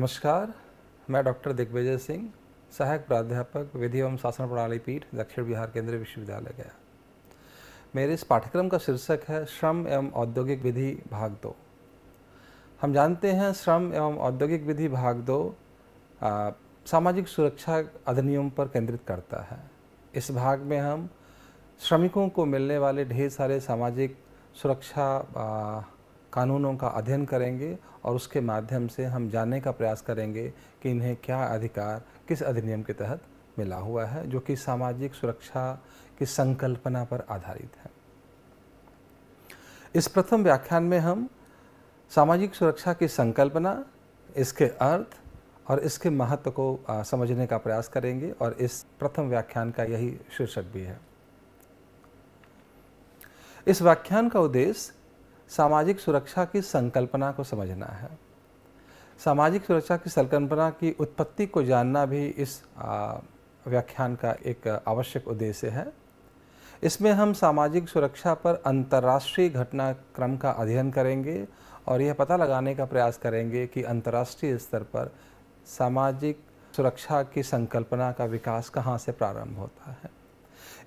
नमस्कार मैं डॉक्टर दिग्विजय सिंह सहायक प्राध्यापक विधि एवं शासन प्रणाली पीठ दक्षिण बिहार केंद्रीय विश्वविद्यालय गया मेरे इस पाठ्यक्रम का शीर्षक है श्रम एवं औद्योगिक विधि भाग दो हम जानते हैं श्रम एवं औद्योगिक विधि भाग दो सामाजिक सुरक्षा अधिनियम पर केंद्रित करता है इस भाग में हम श्रमिकों को मिलने वाले ढेर सारे सामाजिक सुरक्षा आ, कानूनों का अध्ययन करेंगे और उसके माध्यम से हम जानने का प्रयास करेंगे कि इन्हें क्या अधिकार किस अधिनियम के तहत मिला हुआ है जो कि सामाजिक सुरक्षा की संकल्पना पर आधारित है इस प्रथम व्याख्यान में हम सामाजिक सुरक्षा की संकल्पना इसके अर्थ और इसके महत्व को समझने का प्रयास करेंगे और इस प्रथम व्याख्यान का यही शीर्षक भी है इस व्याख्यान का उद्देश्य सामाजिक सुरक्षा की संकल्पना को समझना है सामाजिक सुरक्षा की संकल्पना की उत्पत्ति को जानना भी इस व्याख्यान का एक आवश्यक उद्देश्य है इसमें हम सामाजिक सुरक्षा पर अंतर्राष्ट्रीय घटनाक्रम का अध्ययन करेंगे और यह पता लगाने का प्रयास करेंगे कि अंतर्राष्ट्रीय स्तर पर सामाजिक सुरक्षा की संकल्पना का विकास कहाँ से प्रारंभ होता है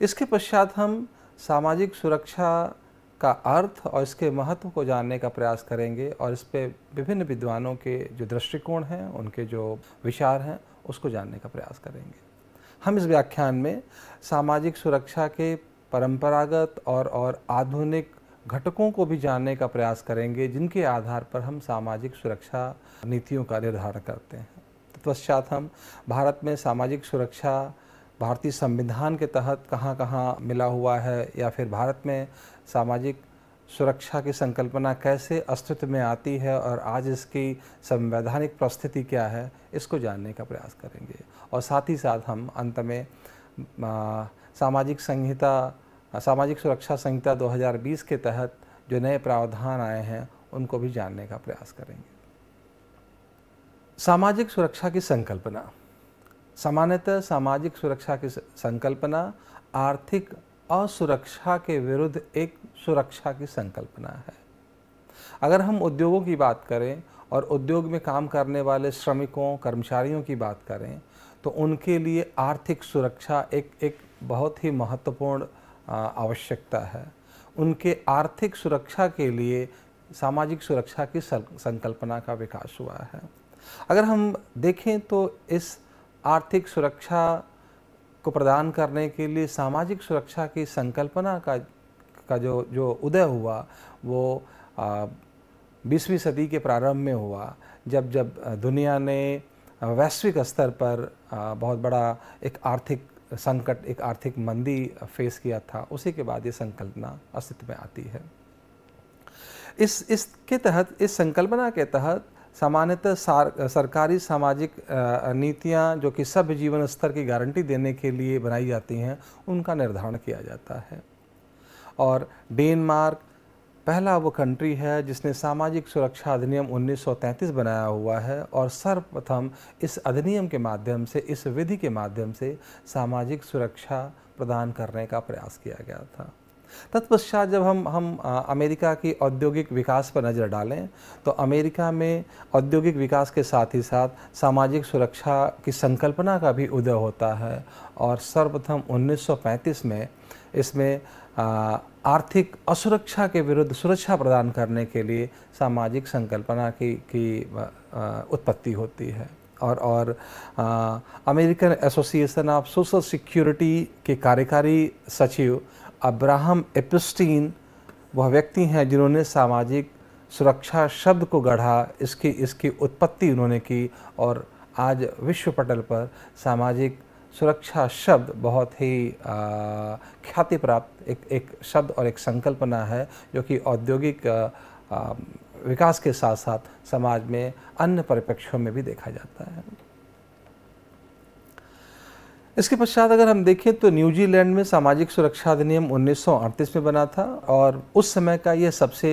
इसके पश्चात हम सामाजिक सुरक्षा का अर्थ और इसके महत्व को जानने का प्रयास करेंगे और इस पर विभिन्न विद्वानों के जो दृष्टिकोण हैं उनके जो विचार हैं उसको जानने का प्रयास करेंगे हम इस व्याख्यान में सामाजिक सुरक्षा के परंपरागत और और आधुनिक घटकों को भी जानने का प्रयास करेंगे जिनके आधार पर हम सामाजिक सुरक्षा नीतियों का निर्धारण करते हैं तत्पश्चात हम भारत में सामाजिक सुरक्षा भारतीय संविधान के तहत कहाँ कहाँ मिला हुआ है या फिर भारत में सामाजिक सुरक्षा की संकल्पना कैसे अस्तित्व में आती है और आज इसकी संवैधानिक प्रस्थिति क्या है इसको जानने का प्रयास करेंगे और साथ ही साथ हम अंत में सामाजिक संहिता सामाजिक सुरक्षा संहिता 2020 के तहत जो नए प्रावधान आए हैं उनको भी जानने का प्रयास करेंगे सामाजिक सुरक्षा की संकल्पना सामान्यतः सामाजिक सुरक्षा की संकल्पना आर्थिक असुरक्षा के विरुद्ध एक सुरक्षा की संकल्पना है अगर हम उद्योगों की बात करें और उद्योग में काम करने वाले श्रमिकों कर्मचारियों की बात करें तो उनके लिए आर्थिक सुरक्षा एक एक बहुत ही महत्वपूर्ण आवश्यकता है उनके आर्थिक सुरक्षा के लिए सामाजिक सुरक्षा की संकल्पना का विकास हुआ है अगर हम देखें तो इस आर्थिक सुरक्षा को प्रदान करने के लिए सामाजिक सुरक्षा की संकल्पना का का जो जो उदय हुआ वो बीसवीं सदी के प्रारंभ में हुआ जब जब दुनिया ने वैश्विक स्तर पर बहुत बड़ा एक आर्थिक संकट एक आर्थिक मंदी फेस किया था उसी के बाद ये संकल्पना अस्तित्व में आती है इस इसके तहत इस संकल्पना के तहत सामान्यतः सरकारी सामाजिक नीतियां जो कि सभ्य जीवन स्तर की गारंटी देने के लिए बनाई जाती हैं उनका निर्धारण किया जाता है और डेनमार्क पहला वो कंट्री है जिसने सामाजिक सुरक्षा अधिनियम 1933 बनाया हुआ है और सर्वप्रथम इस अधिनियम के माध्यम से इस विधि के माध्यम से सामाजिक सुरक्षा प्रदान करने का प्रयास किया गया था तत्पश्चात जब हम हम अमेरिका की औद्योगिक विकास पर नज़र डालें तो अमेरिका में औद्योगिक विकास के साथ ही साथ सामाजिक सुरक्षा की संकल्पना का भी उदय होता है और सर्वप्रथम 1935 में इसमें आ, आर्थिक असुरक्षा के विरुद्ध सुरक्षा प्रदान करने के लिए सामाजिक संकल्पना की की उत्पत्ति होती है और और American association of social security के कार्यकारी सचिव अब्राहम एपस्टीन वह व्यक्ति हैं जिन्होंने सामाजिक सुरक्षा शब्द को गढ़ा इसकी इसकी उत्पत्ति उन्होंने की और आज विश्व पटल पर सामाजिक सुरक्षा शब्द बहुत ही ख्याति प्राप्त एक एक शब्द और एक संकल्पना है जो कि औद्योगिक विकास के साथ साथ समाज में अन्य परिप्रेक्ष्यों में भी देखा जाता है इसके पश्चात अगर हम देखें तो न्यूजीलैंड में सामाजिक सुरक्षा अधिनियम 1938 में बना था और उस समय का यह सबसे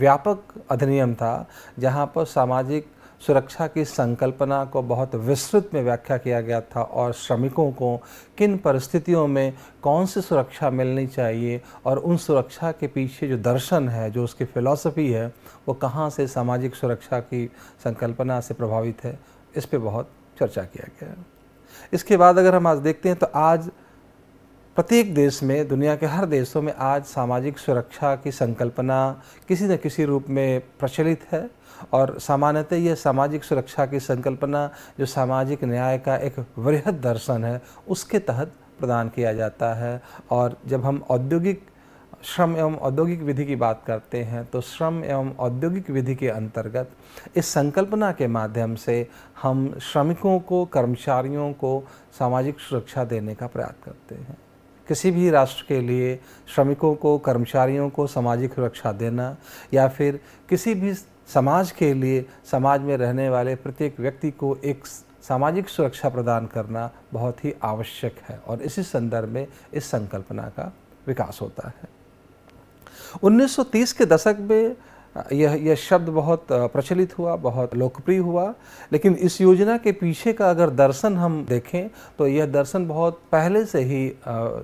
व्यापक अधिनियम था जहां पर सामाजिक सुरक्षा की संकल्पना को बहुत विस्तृत में व्याख्या किया गया था और श्रमिकों को किन परिस्थितियों में कौन सी सुरक्षा मिलनी चाहिए और उन सुरक्षा के पीछे जो दर्शन है जो उसकी फिलॉसफ़ी है वो कहाँ से सामाजिक सुरक्षा की संकल्पना से प्रभावित है इस पर बहुत चर्चा किया गया है इसके बाद अगर हम आज देखते हैं तो आज प्रत्येक देश में दुनिया के हर देशों में आज सामाजिक सुरक्षा की संकल्पना किसी न किसी रूप में प्रचलित है और सामान्यतः यह सामाजिक सुरक्षा की संकल्पना जो सामाजिक न्याय का एक वृहद दर्शन है उसके तहत प्रदान किया जाता है और जब हम औद्योगिक श्रम एवं औद्योगिक विधि की बात करते हैं तो श्रम एवं औद्योगिक विधि के अंतर्गत इस संकल्पना के माध्यम से हम श्रमिकों को कर्मचारियों को सामाजिक सुरक्षा देने का प्रयास करते हैं किसी भी राष्ट्र के लिए श्रमिकों को कर्मचारियों को सामाजिक सुरक्षा देना या फिर किसी भी समाज के लिए समाज में रहने वाले प्रत्येक व्यक्ति को एक सामाजिक सुरक्षा प्रदान करना बहुत ही आवश्यक है और इसी संदर्भ में इस संकल्पना का विकास होता है 1930 के दशक में यह यह शब्द बहुत प्रचलित हुआ बहुत लोकप्रिय हुआ लेकिन इस योजना के पीछे का अगर दर्शन हम देखें तो यह दर्शन बहुत पहले से ही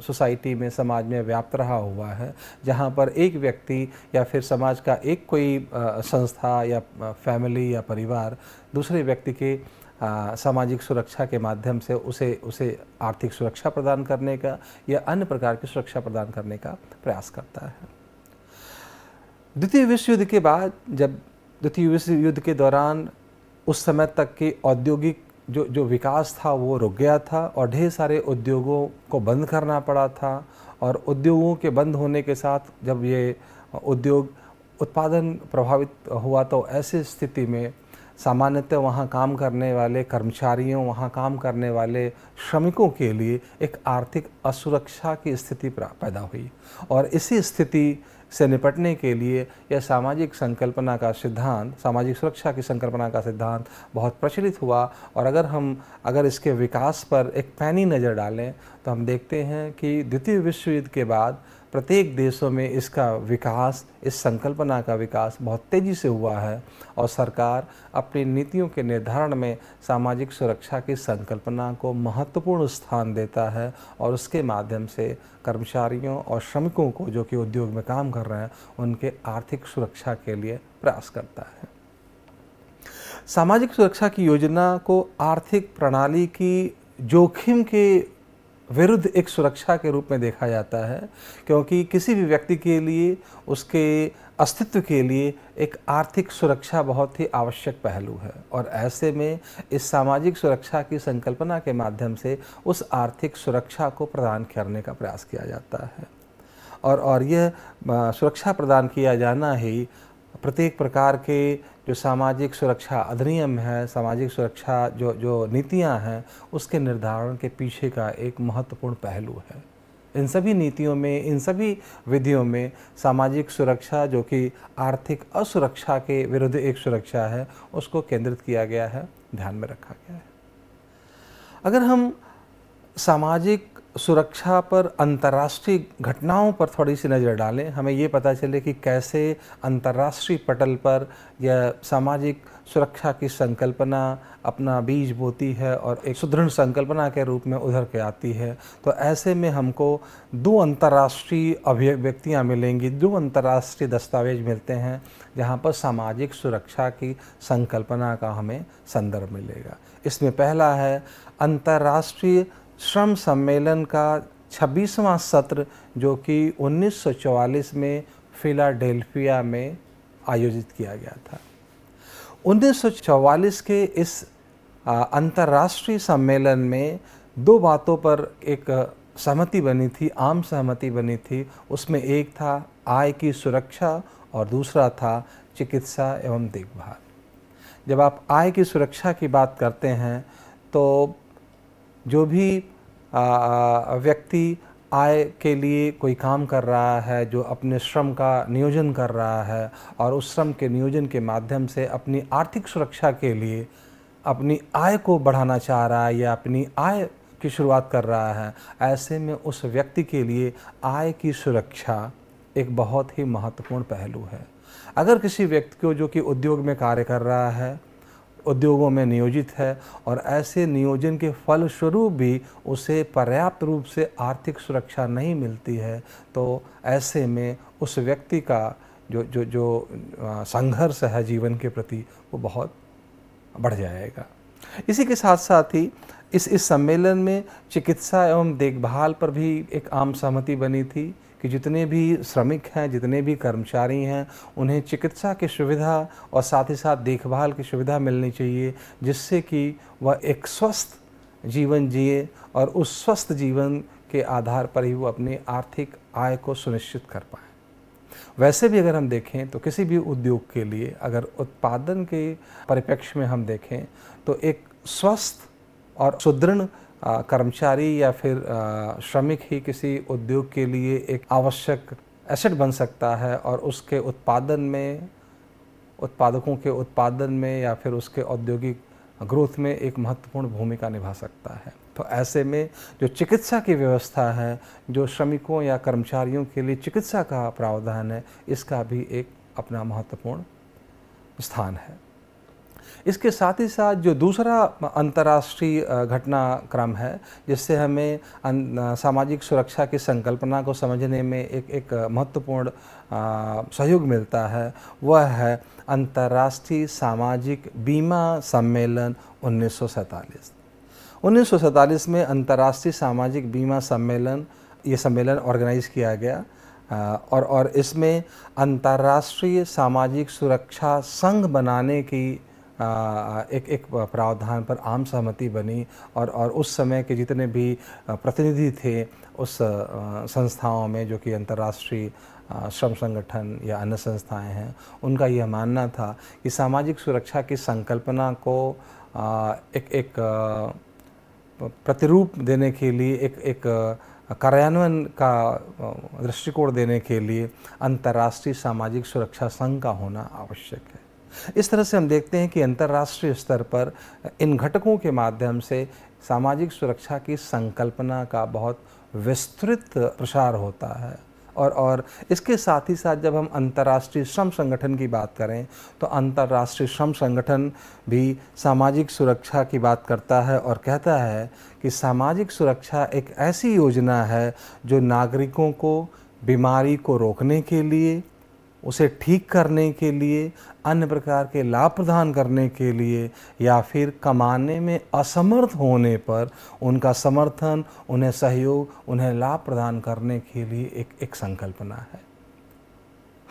सोसाइटी में समाज में व्याप्त रहा हुआ है जहाँ पर एक व्यक्ति या फिर समाज का एक कोई संस्था या फैमिली या परिवार दूसरे व्यक्ति के सामाजिक सुरक्षा के माध्यम से उसे उसे आर्थिक सुरक्षा प्रदान करने का या अन्य प्रकार की सुरक्षा प्रदान करने का प्रयास करता है द्वितीय विश्व युद्ध के बाद जब द्वितीय विश्व युद्ध के दौरान उस समय तक के औद्योगिक जो जो विकास था वो रुक गया था और ढेर सारे उद्योगों को बंद करना पड़ा था और उद्योगों के बंद होने के साथ जब ये उद्योग उत्पादन प्रभावित हुआ तो ऐसे स्थिति में सामान्यतः वहाँ काम करने वाले कर्मचारियों वहाँ काम करने वाले श्रमिकों के लिए एक आर्थिक असुरक्षा की स्थिति पैदा हुई और इसी स्थिति से निपटने के लिए यह सामाजिक संकल्पना का सिद्धांत सामाजिक सुरक्षा की संकल्पना का सिद्धांत बहुत प्रचलित हुआ और अगर हम अगर इसके विकास पर एक पैनी नज़र डालें तो हम देखते हैं कि द्वितीय विश्व युद्ध के बाद प्रत्येक देशों में इसका विकास इस संकल्पना का विकास बहुत तेज़ी से हुआ है और सरकार अपनी नीतियों के निर्धारण में सामाजिक सुरक्षा की संकल्पना को महत्वपूर्ण स्थान देता है और उसके माध्यम से कर्मचारियों और श्रमिकों को जो कि उद्योग में काम कर रहे हैं उनके आर्थिक सुरक्षा के लिए प्रयास करता है सामाजिक सुरक्षा की योजना को आर्थिक प्रणाली की जोखिम के विरुद्ध एक सुरक्षा के रूप में देखा जाता है क्योंकि किसी भी व्यक्ति के लिए उसके अस्तित्व के लिए एक आर्थिक सुरक्षा बहुत ही आवश्यक पहलू है और ऐसे में इस सामाजिक सुरक्षा की संकल्पना के माध्यम से उस आर्थिक सुरक्षा को प्रदान करने का प्रयास किया जाता है और और यह सुरक्षा प्रदान किया जाना ही प्रत्येक प्रकार के जो सामाजिक सुरक्षा अधिनियम है सामाजिक सुरक्षा जो जो नीतियाँ हैं उसके निर्धारण के पीछे का एक महत्वपूर्ण पहलू है इन सभी नीतियों में इन सभी विधियों में सामाजिक सुरक्षा जो कि आर्थिक असुरक्षा के विरुद्ध एक सुरक्षा है उसको केंद्रित किया गया है ध्यान में रखा गया है अगर हम सामाजिक सुरक्षा पर अंतर्राष्ट्रीय घटनाओं पर थोड़ी सी नज़र डालें हमें ये पता चले कि कैसे अंतर्राष्ट्रीय पटल पर यह सामाजिक सुरक्षा की संकल्पना अपना बीज बोती है और एक सुदृढ़ संकल्पना के रूप में उधर के आती है तो ऐसे में हमको दो अंतर्राष्ट्रीय अभिव्यक्तियाँ मिलेंगी दो अंतर्राष्ट्रीय दस्तावेज मिलते हैं जहाँ पर सामाजिक सुरक्षा की संकल्पना का हमें संदर्भ मिलेगा इसमें पहला है अंतर्राष्ट्रीय श्रम सम्मेलन का 26वां सत्र जो कि 1944 में फिलाडेल्फिया में आयोजित किया गया था 1944 के इस अंतर्राष्ट्रीय सम्मेलन में दो बातों पर एक सहमति बनी थी आम सहमति बनी थी उसमें एक था आय की सुरक्षा और दूसरा था चिकित्सा एवं देखभाल जब आप आय की सुरक्षा की बात करते हैं तो जो भी व्यक्ति आय के लिए कोई काम कर रहा है जो अपने श्रम का नियोजन कर रहा है और उस श्रम के नियोजन के माध्यम से अपनी आर्थिक सुरक्षा के लिए अपनी आय को बढ़ाना चाह रहा है या अपनी आय की शुरुआत कर रहा है ऐसे में उस व्यक्ति के लिए आय की सुरक्षा एक बहुत ही महत्वपूर्ण पहलू है अगर किसी व्यक्ति को जो कि उद्योग में कार्य कर रहा है उद्योगों में नियोजित है और ऐसे नियोजन के फलस्वरूप भी उसे पर्याप्त रूप से आर्थिक सुरक्षा नहीं मिलती है तो ऐसे में उस व्यक्ति का जो जो जो संघर्ष है जीवन के प्रति वो बहुत बढ़ जाएगा इसी के साथ साथ ही इस इस सम्मेलन में चिकित्सा एवं देखभाल पर भी एक आम सहमति बनी थी कि जितने भी श्रमिक हैं जितने भी कर्मचारी हैं उन्हें चिकित्सा की सुविधा और साथ ही साथ देखभाल की सुविधा मिलनी चाहिए जिससे कि वह एक स्वस्थ जीवन जिए और उस स्वस्थ जीवन के आधार पर ही वो अपनी आर्थिक आय को सुनिश्चित कर पाए वैसे भी अगर हम देखें तो किसी भी उद्योग के लिए अगर उत्पादन के परिप्रेक्ष्य में हम देखें तो एक स्वस्थ और सुदृढ़ कर्मचारी या फिर श्रमिक ही किसी उद्योग के लिए एक आवश्यक एसेट बन सकता है और उसके उत्पादन में उत्पादकों के उत्पादन में या फिर उसके औद्योगिक ग्रोथ में एक महत्वपूर्ण भूमिका निभा सकता है तो ऐसे में जो चिकित्सा की व्यवस्था है जो श्रमिकों या कर्मचारियों के लिए चिकित्सा का प्रावधान है इसका भी एक अपना महत्वपूर्ण स्थान है इसके साथ ही साथ जो दूसरा अंतर्राष्ट्रीय घटनाक्रम है जिससे हमें अं, सामाजिक सुरक्षा की संकल्पना को समझने में एक एक महत्वपूर्ण सहयोग मिलता है वह है अंतर्राष्ट्रीय सामाजिक बीमा सम्मेलन उन्नीस उन्नीस में अंतर्राष्ट्रीय सामाजिक बीमा सम्मेलन ये सम्मेलन ऑर्गेनाइज किया गया और और इसमें अंतर्राष्ट्रीय सामाजिक सुरक्षा संघ बनाने की एक एक प्रावधान पर आम सहमति बनी और और उस समय के जितने भी प्रतिनिधि थे उस संस्थाओं में जो कि अंतर्राष्ट्रीय श्रम संगठन या अन्य संस्थाएं हैं उनका यह मानना था कि सामाजिक सुरक्षा की संकल्पना को एक एक प्रतिरूप देने के लिए एक एक कार्यान्वयन का दृष्टिकोण देने के लिए अंतर्राष्ट्रीय सामाजिक सुरक्षा संघ का होना आवश्यक है इस तरह से हम देखते हैं कि अंतर्राष्ट्रीय स्तर पर इन घटकों के माध्यम से सामाजिक सुरक्षा की संकल्पना का बहुत विस्तृत प्रसार होता है और और इसके साथ ही साथ जब हम अंतर्राष्ट्रीय श्रम संगठन की बात करें तो अंतर्राष्ट्रीय श्रम संगठन भी सामाजिक सुरक्षा की बात करता है और कहता है कि सामाजिक सुरक्षा एक ऐसी योजना है जो नागरिकों को बीमारी को रोकने के लिए उसे ठीक करने के लिए अन्य प्रकार के लाभ प्रदान करने के लिए या फिर कमाने में असमर्थ होने पर उनका समर्थन उन्हें सहयोग उन्हें लाभ प्रदान करने के लिए एक एक संकल्पना है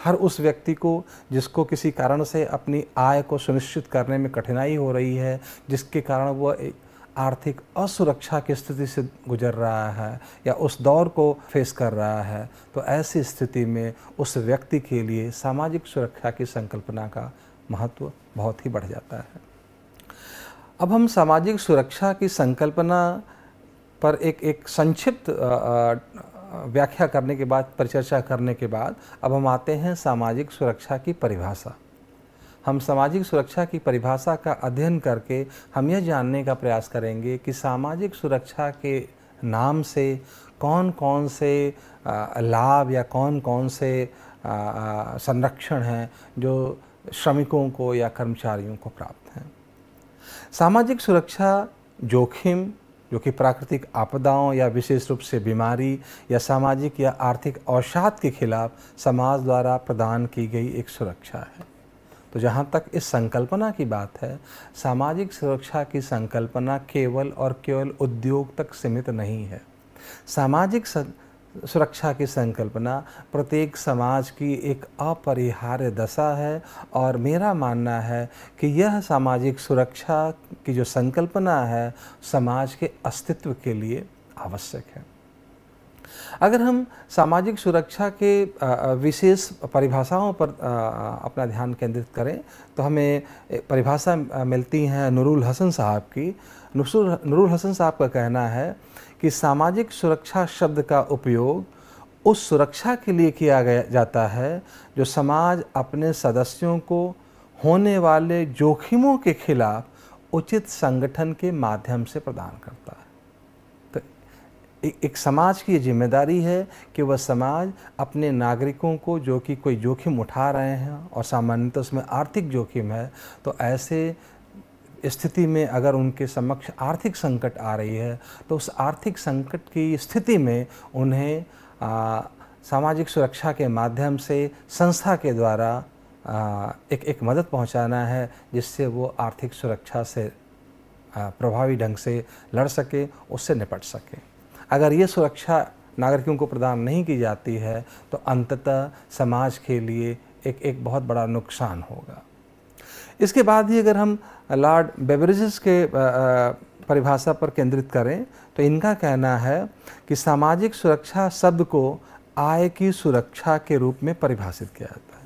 हर उस व्यक्ति को जिसको किसी कारण से अपनी आय को सुनिश्चित करने में कठिनाई हो रही है जिसके कारण वह एक आर्थिक असुरक्षा की स्थिति से गुजर रहा है या उस दौर को फेस कर रहा है तो ऐसी स्थिति में उस व्यक्ति के लिए सामाजिक सुरक्षा की संकल्पना का महत्व बहुत ही बढ़ जाता है अब हम सामाजिक सुरक्षा की संकल्पना पर एक एक संक्षिप्त व्याख्या करने के बाद परिचर्चा करने के बाद अब हम आते हैं सामाजिक सुरक्षा की परिभाषा हम सामाजिक सुरक्षा की परिभाषा का अध्ययन करके हम यह जानने का प्रयास करेंगे कि सामाजिक सुरक्षा के नाम से कौन कौन से लाभ या कौन कौन से संरक्षण हैं जो श्रमिकों को या कर्मचारियों को प्राप्त हैं सामाजिक सुरक्षा जोखिम जो कि प्राकृतिक आपदाओं या विशेष रूप से बीमारी या सामाजिक या आर्थिक अवसाद के खिलाफ समाज द्वारा प्रदान की गई एक सुरक्षा है तो जहाँ तक इस संकल्पना की बात है सामाजिक सुरक्षा की संकल्पना केवल और केवल उद्योग तक सीमित नहीं है सामाजिक सुरक्षा की संकल्पना प्रत्येक समाज की एक अपरिहार्य दशा है और मेरा मानना है कि यह सामाजिक सुरक्षा की जो संकल्पना है समाज के अस्तित्व के लिए आवश्यक है अगर हम सामाजिक सुरक्षा के विशेष परिभाषाओं पर अपना ध्यान केंद्रित करें तो हमें परिभाषा मिलती हैं नूरुल हसन साहब की नूरुल हसन साहब का कहना है कि सामाजिक सुरक्षा शब्द का उपयोग उस सुरक्षा के लिए किया गया जाता है जो समाज अपने सदस्यों को होने वाले जोखिमों के खिलाफ उचित संगठन के माध्यम से प्रदान करता है एक, एक समाज की जिम्मेदारी है कि वह समाज अपने नागरिकों को जो कि कोई जोखिम उठा रहे हैं और सामान्यतः उसमें आर्थिक जोखिम है तो ऐसे स्थिति में अगर उनके समक्ष आर्थिक संकट आ रही है तो उस आर्थिक संकट की स्थिति में उन्हें आ, सामाजिक सुरक्षा के माध्यम से संस्था के द्वारा आ, एक एक मदद पहुंचाना है जिससे वो आर्थिक सुरक्षा से प्रभावी ढंग से लड़ सके उससे निपट सके अगर ये सुरक्षा नागरिकों को प्रदान नहीं की जाती है तो अंततः समाज के लिए एक एक बहुत बड़ा नुकसान होगा इसके बाद ही अगर हम लॉर्ड बेवरेजेस के परिभाषा पर केंद्रित करें तो इनका कहना है कि सामाजिक सुरक्षा शब्द को आय की सुरक्षा के रूप में परिभाषित किया जाता है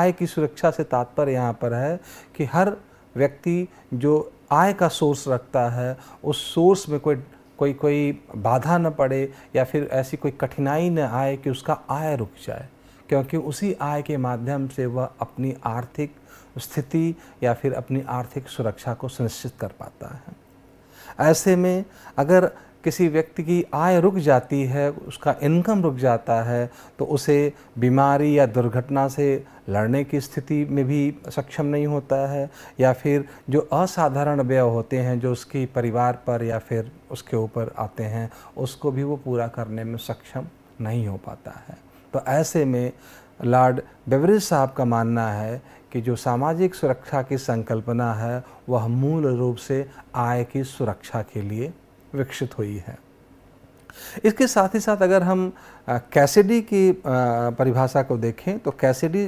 आय की सुरक्षा से तात्पर्य यहाँ पर है कि हर व्यक्ति जो आय का सोर्स रखता है उस सोर्स में कोई कोई कोई बाधा न पड़े या फिर ऐसी कोई कठिनाई न आए कि उसका आय रुक जाए क्योंकि उसी आय के माध्यम से वह अपनी आर्थिक स्थिति या फिर अपनी आर्थिक सुरक्षा को सुनिश्चित कर पाता है ऐसे में अगर किसी व्यक्ति की आय रुक जाती है उसका इनकम रुक जाता है तो उसे बीमारी या दुर्घटना से लड़ने की स्थिति में भी सक्षम नहीं होता है या फिर जो असाधारण व्यय होते हैं जो उसकी परिवार पर या फिर उसके ऊपर आते हैं उसको भी वो पूरा करने में सक्षम नहीं हो पाता है तो ऐसे में लॉर्ड बेवरेज साहब का मानना है कि जो सामाजिक सुरक्षा की संकल्पना है वह मूल रूप से आय की सुरक्षा के लिए विकसित हुई है इसके साथ ही साथ अगर हम कैसेडी की परिभाषा को देखें तो कैसेडी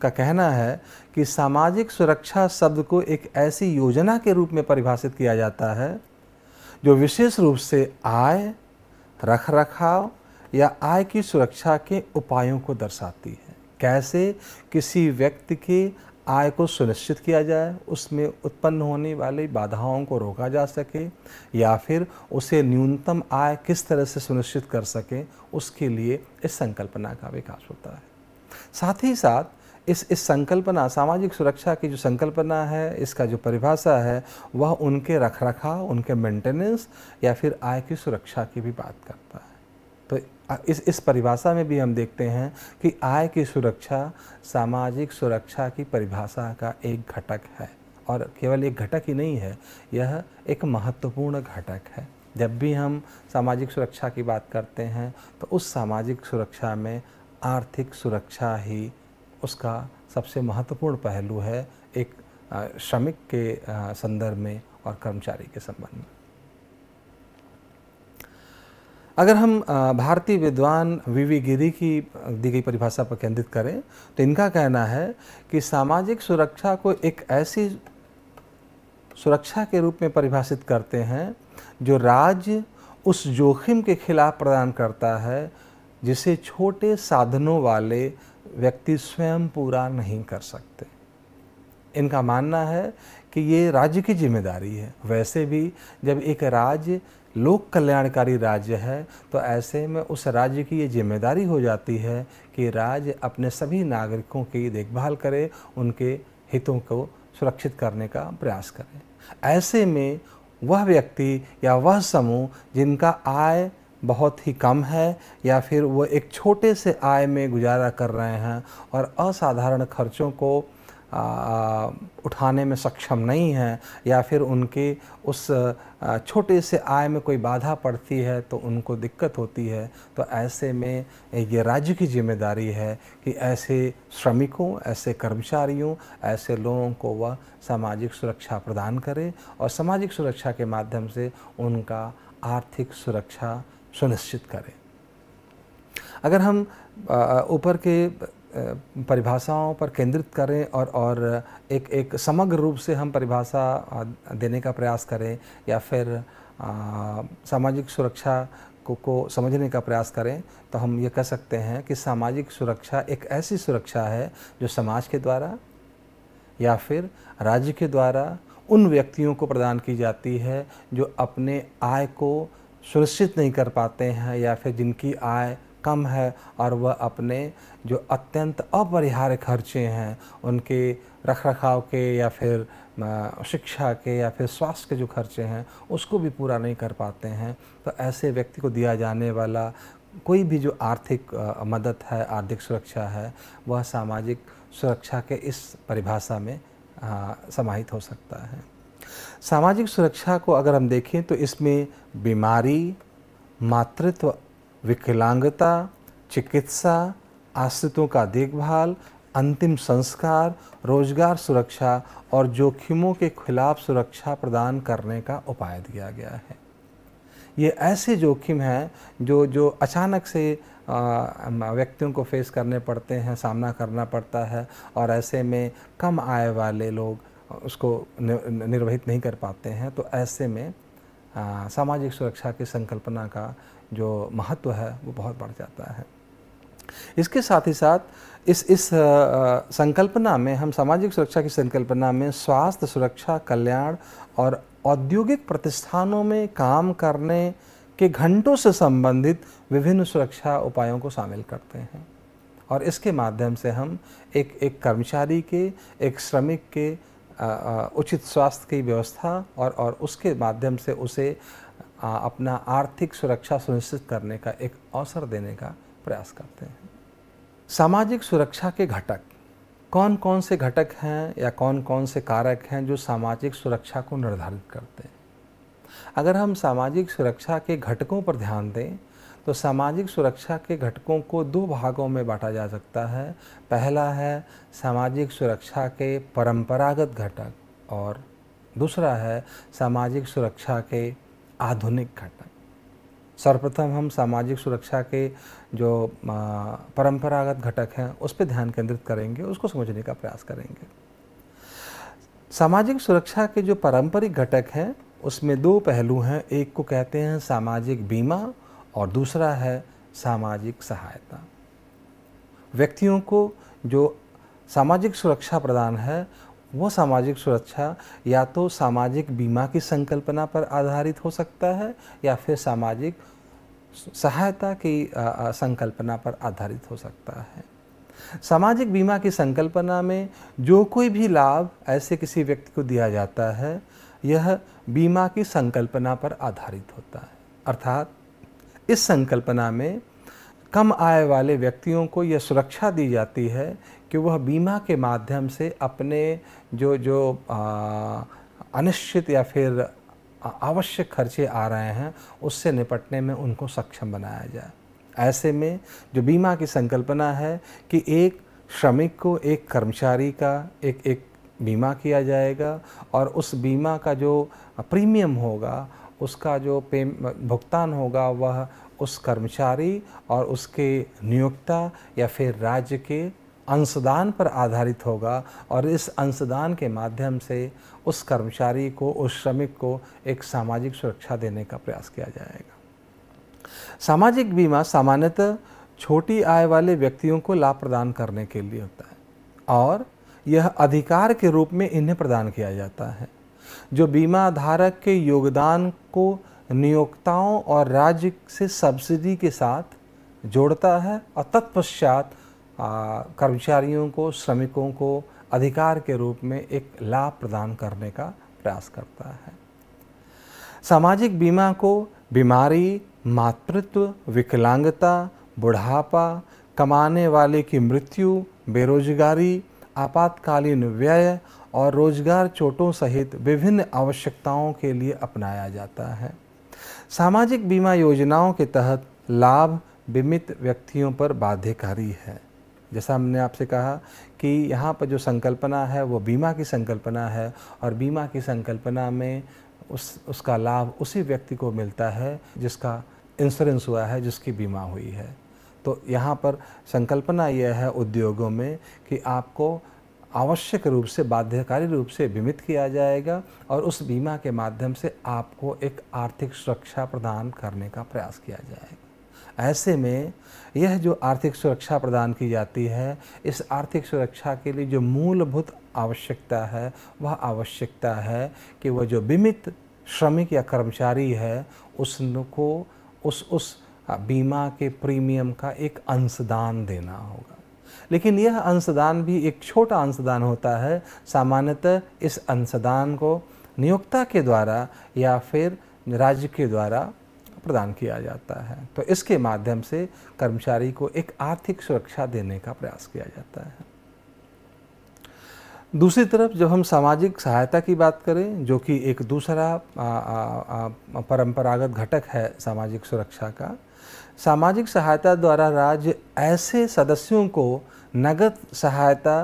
का कहना है कि सामाजिक सुरक्षा शब्द को एक ऐसी योजना के रूप में परिभाषित किया जाता है जो विशेष रूप से आय रख रखाव या आय की सुरक्षा के उपायों को दर्शाती है कैसे किसी व्यक्ति के आय को सुनिश्चित किया जाए उसमें उत्पन्न होने वाली बाधाओं को रोका जा सके या फिर उसे न्यूनतम आय किस तरह से सुनिश्चित कर सकें उसके लिए इस संकल्पना का विकास होता है साथ ही साथ इस इस संकल्पना सामाजिक सुरक्षा की जो संकल्पना है इसका जो परिभाषा है वह उनके रख रखाव उनके मेंटेनेंस या फिर आय की सुरक्षा की भी बात करता है इस इस परिभाषा में भी हम देखते हैं कि आय की सुरक्षा सामाजिक सुरक्षा की परिभाषा का एक घटक है और केवल एक घटक ही नहीं है यह एक महत्वपूर्ण घटक है जब भी हम सामाजिक सुरक्षा की बात करते हैं तो उस सामाजिक सुरक्षा में आर्थिक सुरक्षा ही उसका सबसे महत्वपूर्ण पहलू है एक श्रमिक के संदर्भ में और कर्मचारी के संबंध में अगर हम भारतीय विद्वान वीवी गिरी की दी गई परिभाषा पर केंद्रित करें तो इनका कहना है कि सामाजिक सुरक्षा को एक ऐसी सुरक्षा के रूप में परिभाषित करते हैं जो राज्य उस जोखिम के खिलाफ प्रदान करता है जिसे छोटे साधनों वाले व्यक्ति स्वयं पूरा नहीं कर सकते इनका मानना है कि ये राज्य की जिम्मेदारी है वैसे भी जब एक राज्य लोक कल्याणकारी राज्य है तो ऐसे में उस राज्य की ये जिम्मेदारी हो जाती है कि राज्य अपने सभी नागरिकों की देखभाल करे उनके हितों को सुरक्षित करने का प्रयास करें ऐसे में वह व्यक्ति या वह समूह जिनका आय बहुत ही कम है या फिर वो एक छोटे से आय में गुजारा कर रहे हैं और असाधारण खर्चों को उठाने में सक्षम नहीं हैं या फिर उनके उस छोटे से आय में कोई बाधा पड़ती है तो उनको दिक्कत होती है तो ऐसे में ये राज्य की जिम्मेदारी है कि ऐसे श्रमिकों ऐसे कर्मचारियों ऐसे लोगों को वह सामाजिक सुरक्षा प्रदान करे और सामाजिक सुरक्षा के माध्यम से उनका आर्थिक सुरक्षा सुनिश्चित करें अगर हम ऊपर के परिभाषाओं पर केंद्रित करें और और एक एक समग्र रूप से हम परिभाषा देने का प्रयास करें या फिर सामाजिक सुरक्षा को को समझने का प्रयास करें तो हम ये कह सकते हैं कि सामाजिक सुरक्षा एक ऐसी सुरक्षा है जो समाज के द्वारा या फिर राज्य के द्वारा उन व्यक्तियों को प्रदान की जाती है जो अपने आय को सुनिश्चित नहीं कर पाते हैं या फिर जिनकी आय कम है और वह अपने जो अत्यंत अपरिहार्य खर्चे हैं उनके रख रखाव के या फिर शिक्षा के या फिर स्वास्थ्य के जो खर्चे हैं उसको भी पूरा नहीं कर पाते हैं तो ऐसे व्यक्ति को दिया जाने वाला कोई भी जो आर्थिक मदद है आर्थिक सुरक्षा है वह सामाजिक सुरक्षा के इस परिभाषा में समाहित हो सकता है सामाजिक सुरक्षा को अगर हम देखें तो इसमें बीमारी मातृत्व विकलांगता चिकित्सा आश्रितों का देखभाल अंतिम संस्कार रोजगार सुरक्षा और जोखिमों के खिलाफ सुरक्षा प्रदान करने का उपाय दिया गया है ये ऐसे जोखिम हैं जो जो अचानक से व्यक्तियों को फेस करने पड़ते हैं सामना करना पड़ता है और ऐसे में कम आय वाले लोग उसको निर्वहित नहीं कर पाते हैं तो ऐसे में सामाजिक सुरक्षा की संकल्पना का जो महत्व है वो बहुत बढ़ जाता है इसके साथ ही साथ इस इस संकल्पना में हम सामाजिक सुरक्षा की संकल्पना में स्वास्थ्य सुरक्षा कल्याण और औद्योगिक प्रतिष्ठानों में काम करने के घंटों से संबंधित विभिन्न सुरक्षा उपायों को शामिल करते हैं और इसके माध्यम से हम एक एक कर्मचारी के एक श्रमिक के आ, आ, उचित स्वास्थ्य की व्यवस्था और और उसके माध्यम से उसे अपना आर्थिक सुरक्षा सुनिश्चित करने का एक अवसर देने का प्रयास करते हैं सामाजिक सुरक्षा के घटक कौन कौन से घटक हैं या कौन कौन से कारक हैं जो सामाजिक सुरक्षा को निर्धारित करते हैं अगर हम सामाजिक सुरक्षा के घटकों पर ध्यान दें तो सामाजिक सुरक्षा के घटकों को दो भागों में बांटा जा सकता है पहला है सामाजिक सुरक्षा के परंपरागत घटक और दूसरा है सामाजिक सुरक्षा के आधुनिक घटक सर्वप्रथम हम सामाजिक सुरक्षा के जो परंपरागत घटक हैं उस पर ध्यान केंद्रित करेंगे उसको समझने का प्रयास करेंगे सामाजिक सुरक्षा के जो पारंपरिक घटक हैं उसमें दो पहलू हैं एक को कहते हैं सामाजिक बीमा और दूसरा है सामाजिक सहायता व्यक्तियों को जो सामाजिक सुरक्षा प्रदान है वो सामाजिक सुरक्षा या तो सामाजिक बीमा की संकल्पना पर आधारित हो सकता है या फिर सामाजिक सहायता की संकल्पना पर आधारित हो सकता है सामाजिक बीमा की संकल्पना में जो कोई भी लाभ ऐसे किसी व्यक्ति को दिया जाता है यह बीमा की संकल्पना पर आधारित होता है अर्थात इस संकल्पना में कम आय वाले व्यक्तियों को यह सुरक्षा दी जाती है कि वह बीमा के माध्यम से अपने जो जो अनिश्चित या फिर आवश्यक खर्चे आ रहे हैं उससे निपटने में उनको सक्षम बनाया जाए ऐसे में जो बीमा की संकल्पना है कि एक श्रमिक को एक कर्मचारी का एक एक बीमा किया जाएगा और उस बीमा का जो प्रीमियम होगा उसका जो पे भुगतान होगा वह उस कर्मचारी और उसके नियोक्ता या फिर राज्य के अंशदान पर आधारित होगा और इस अंशदान के माध्यम से उस कर्मचारी को उस श्रमिक को एक सामाजिक सुरक्षा देने का प्रयास किया जाएगा सामाजिक बीमा सामान्यतः छोटी आय वाले व्यक्तियों को लाभ प्रदान करने के लिए होता है और यह अधिकार के रूप में इन्हें प्रदान किया जाता है जो बीमा धारक के योगदान को नियोक्ताओं और राज्य से सब्सिडी के साथ जोड़ता है और तत्पश्चात कर्मचारियों को श्रमिकों को अधिकार के रूप में एक लाभ प्रदान करने का प्रयास करता है सामाजिक बीमा को बीमारी मातृत्व विकलांगता बुढ़ापा कमाने वाले की मृत्यु बेरोजगारी आपातकालीन व्यय और रोजगार चोटों सहित विभिन्न आवश्यकताओं के लिए अपनाया जाता है सामाजिक बीमा योजनाओं के तहत लाभ बीमित व्यक्तियों पर बाध्यकारी है जैसा हमने आपसे कहा कि यहाँ पर जो संकल्पना है वो बीमा की संकल्पना है और बीमा की संकल्पना में उस उसका लाभ उसी व्यक्ति को मिलता है जिसका इंश्योरेंस हुआ है जिसकी बीमा हुई है तो यहाँ पर संकल्पना यह है उद्योगों में कि आपको आवश्यक रूप से बाध्यकारी रूप से बीमित किया जाएगा और उस बीमा के माध्यम से आपको एक आर्थिक सुरक्षा प्रदान करने का प्रयास किया जाएगा ऐसे में यह जो आर्थिक सुरक्षा प्रदान की जाती है इस आर्थिक सुरक्षा के लिए जो मूलभूत आवश्यकता है वह आवश्यकता है कि वह जो बीमित श्रमिक या कर्मचारी है उसको उस उस बीमा के प्रीमियम का एक अंशदान देना होगा लेकिन यह अंशदान भी एक छोटा अंशदान होता है सामान्यतः इस अंशदान को नियोक्ता के द्वारा या फिर राज्य के द्वारा प्रदान किया जाता है तो इसके माध्यम से कर्मचारी को एक आर्थिक सुरक्षा देने का प्रयास किया जाता है दूसरी तरफ जब हम सामाजिक सहायता की बात करें जो कि एक दूसरा परंपरागत घटक है सामाजिक सुरक्षा का सामाजिक सहायता द्वारा राज्य ऐसे सदस्यों को नगद सहायता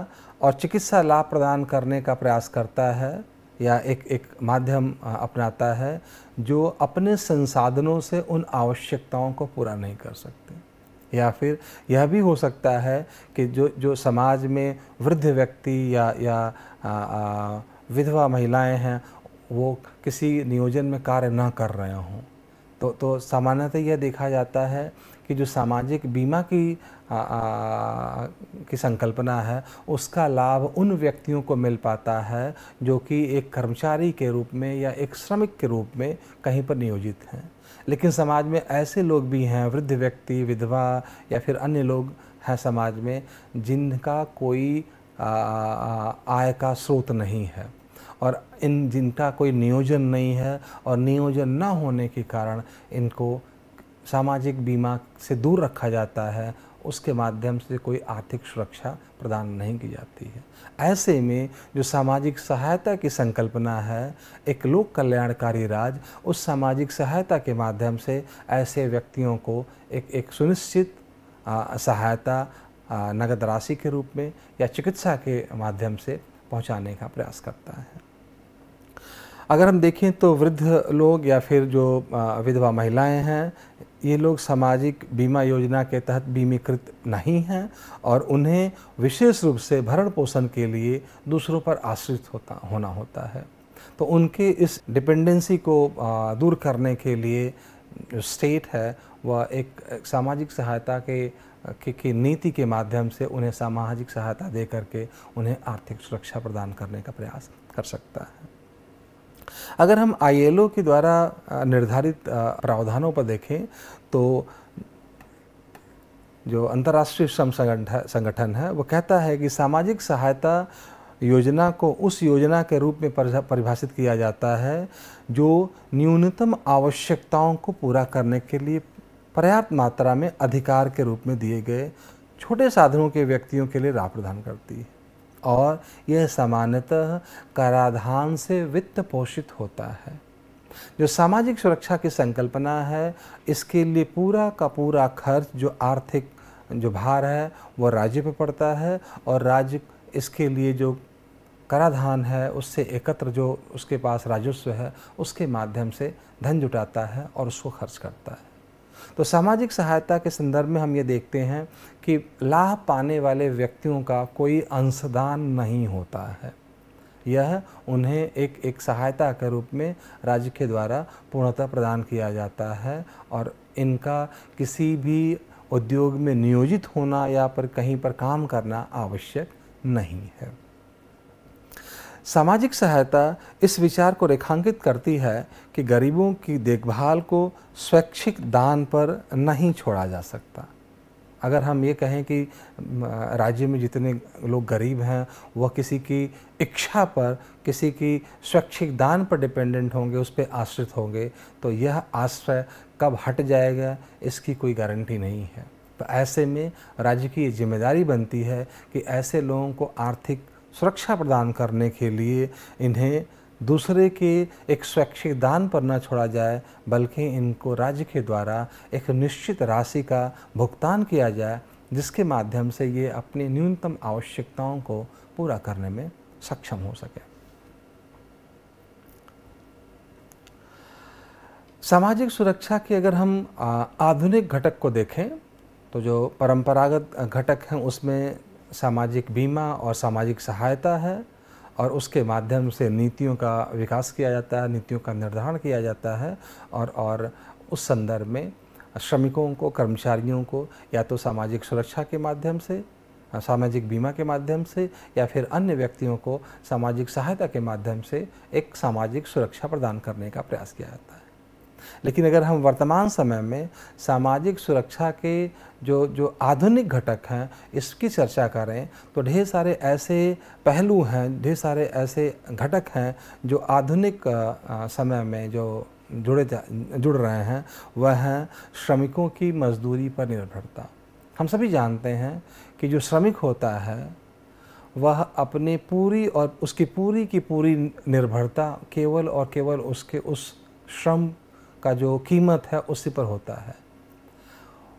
और चिकित्सा लाभ प्रदान करने का प्रयास करता है या एक एक माध्यम अपनाता है जो अपने संसाधनों से उन आवश्यकताओं को पूरा नहीं कर सकते या फिर यह भी हो सकता है कि जो जो समाज में वृद्ध व्यक्ति या या आ, आ, विधवा महिलाएं हैं वो किसी नियोजन में कार्य ना कर रहे हों तो तो सामान्यतः यह देखा जाता है कि जो सामाजिक बीमा की आ, आ, की संकल्पना है उसका लाभ उन व्यक्तियों को मिल पाता है जो कि एक कर्मचारी के रूप में या एक श्रमिक के रूप में कहीं पर नियोजित हैं लेकिन समाज में ऐसे लोग भी हैं वृद्ध व्यक्ति विधवा या फिर अन्य लोग हैं समाज में जिनका कोई आ, आय का स्रोत नहीं है और इन जिनका कोई नियोजन नहीं है और नियोजन न होने के कारण इनको सामाजिक बीमा से दूर रखा जाता है उसके माध्यम से कोई आर्थिक सुरक्षा प्रदान नहीं की जाती है ऐसे में जो सामाजिक सहायता की संकल्पना है एक लोक कल्याणकारी राज उस सामाजिक सहायता के माध्यम से ऐसे व्यक्तियों को एक एक सुनिश्चित सहायता नगद राशि के रूप में या चिकित्सा के माध्यम से पहुंचाने का प्रयास करता है अगर हम देखें तो वृद्ध लोग या फिर जो विधवा महिलाएं हैं ये लोग सामाजिक बीमा योजना के तहत बीमीकृत नहीं हैं और उन्हें विशेष रूप से भरण पोषण के लिए दूसरों पर आश्रित होता होना होता है तो उनके इस डिपेंडेंसी को दूर करने के लिए स्टेट है वह एक सामाजिक सहायता के की, नीति के माध्यम से उन्हें सामाजिक सहायता दे करके उन्हें आर्थिक सुरक्षा प्रदान करने का प्रयास कर सकता है अगर हम आईएलओ के द्वारा निर्धारित प्रावधानों पर देखें तो जो अंतर्राष्ट्रीय श्रम संगठन है वो कहता है कि सामाजिक सहायता योजना को उस योजना के रूप में परिभाषित किया जाता है जो न्यूनतम आवश्यकताओं को पूरा करने के लिए पर्याप्त मात्रा में अधिकार के रूप में दिए गए छोटे साधनों के व्यक्तियों के लिए राह प्रदान करती है और यह सामान्यतः कराधान से वित्त पोषित होता है जो सामाजिक सुरक्षा की संकल्पना है इसके लिए पूरा का पूरा खर्च जो आर्थिक जो भार है वो राज्य पर पड़ता है और राज्य इसके लिए जो कराधान है उससे एकत्र जो उसके पास राजस्व है उसके माध्यम से धन जुटाता है और उसको खर्च करता है तो सामाजिक सहायता के संदर्भ में हम ये देखते हैं कि लाभ पाने वाले व्यक्तियों का कोई अंशदान नहीं होता है यह उन्हें एक एक सहायता के रूप में राज्य के द्वारा पूर्णतः प्रदान किया जाता है और इनका किसी भी उद्योग में नियोजित होना या पर कहीं पर काम करना आवश्यक नहीं है सामाजिक सहायता इस विचार को रेखांकित करती है कि गरीबों की देखभाल को स्वैच्छिक दान पर नहीं छोड़ा जा सकता अगर हम ये कहें कि राज्य में जितने लोग गरीब हैं वह किसी की इच्छा पर किसी की स्वैच्छिक दान पर डिपेंडेंट होंगे उस पर आश्रित होंगे तो यह आश्रय कब हट जाएगा इसकी कोई गारंटी नहीं है तो ऐसे में राज्य की ये जिम्मेदारी बनती है कि ऐसे लोगों को आर्थिक सुरक्षा प्रदान करने के लिए इन्हें दूसरे के एक स्वैच्छिक दान पर न छोड़ा जाए बल्कि इनको राज्य के द्वारा एक निश्चित राशि का भुगतान किया जाए जिसके माध्यम से ये अपनी न्यूनतम आवश्यकताओं को पूरा करने में सक्षम हो सके सामाजिक सुरक्षा की अगर हम आधुनिक घटक को देखें तो जो परंपरागत घटक हैं उसमें सामाजिक बीमा और सामाजिक सहायता है और उसके माध्यम से नीतियों का विकास किया जाता है नीतियों का निर्धारण किया जाता है और और उस संदर्भ में श्रमिकों को कर्मचारियों को या तो सामाजिक सुरक्षा के माध्यम से सामाजिक बीमा के माध्यम से या फिर अन्य व्यक्तियों को सामाजिक सहायता के माध्यम से एक सामाजिक सुरक्षा प्रदान करने का प्रयास किया जाता है लेकिन अगर हम वर्तमान समय में सामाजिक सुरक्षा के जो जो आधुनिक घटक हैं इसकी चर्चा करें तो ढेर सारे ऐसे पहलू हैं ढेर सारे ऐसे घटक हैं जो आधुनिक समय में जो जुड़े जुड़ रहे हैं वह हैं श्रमिकों की मजदूरी पर निर्भरता हम सभी जानते हैं कि जो श्रमिक होता है वह अपने पूरी और उसकी पूरी की पूरी निर्भरता केवल और केवल उसके उस श्रम का जो कीमत है उसी पर होता है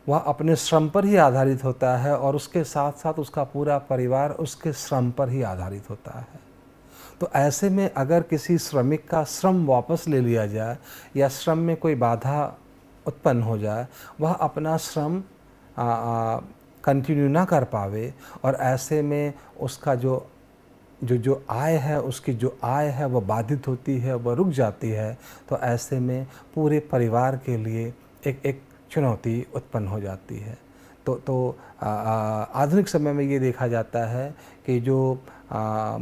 वह अपने श्रम पर ही आधारित होता है और उसके साथ साथ उसका पूरा परिवार उसके श्रम पर ही आधारित होता है तो ऐसे में अगर किसी श्रमिक का श्रम वापस ले लिया जाए या श्रम में कोई बाधा उत्पन्न हो जाए वह अपना श्रम कंटिन्यू ना कर पावे और ऐसे में उसका जो जो जो आय है उसकी जो आय है वह बाधित होती है वह रुक जाती है तो ऐसे में पूरे परिवार के लिए एक एक चुनौती उत्पन्न हो जाती है तो तो आधुनिक समय में ये देखा जाता है कि जो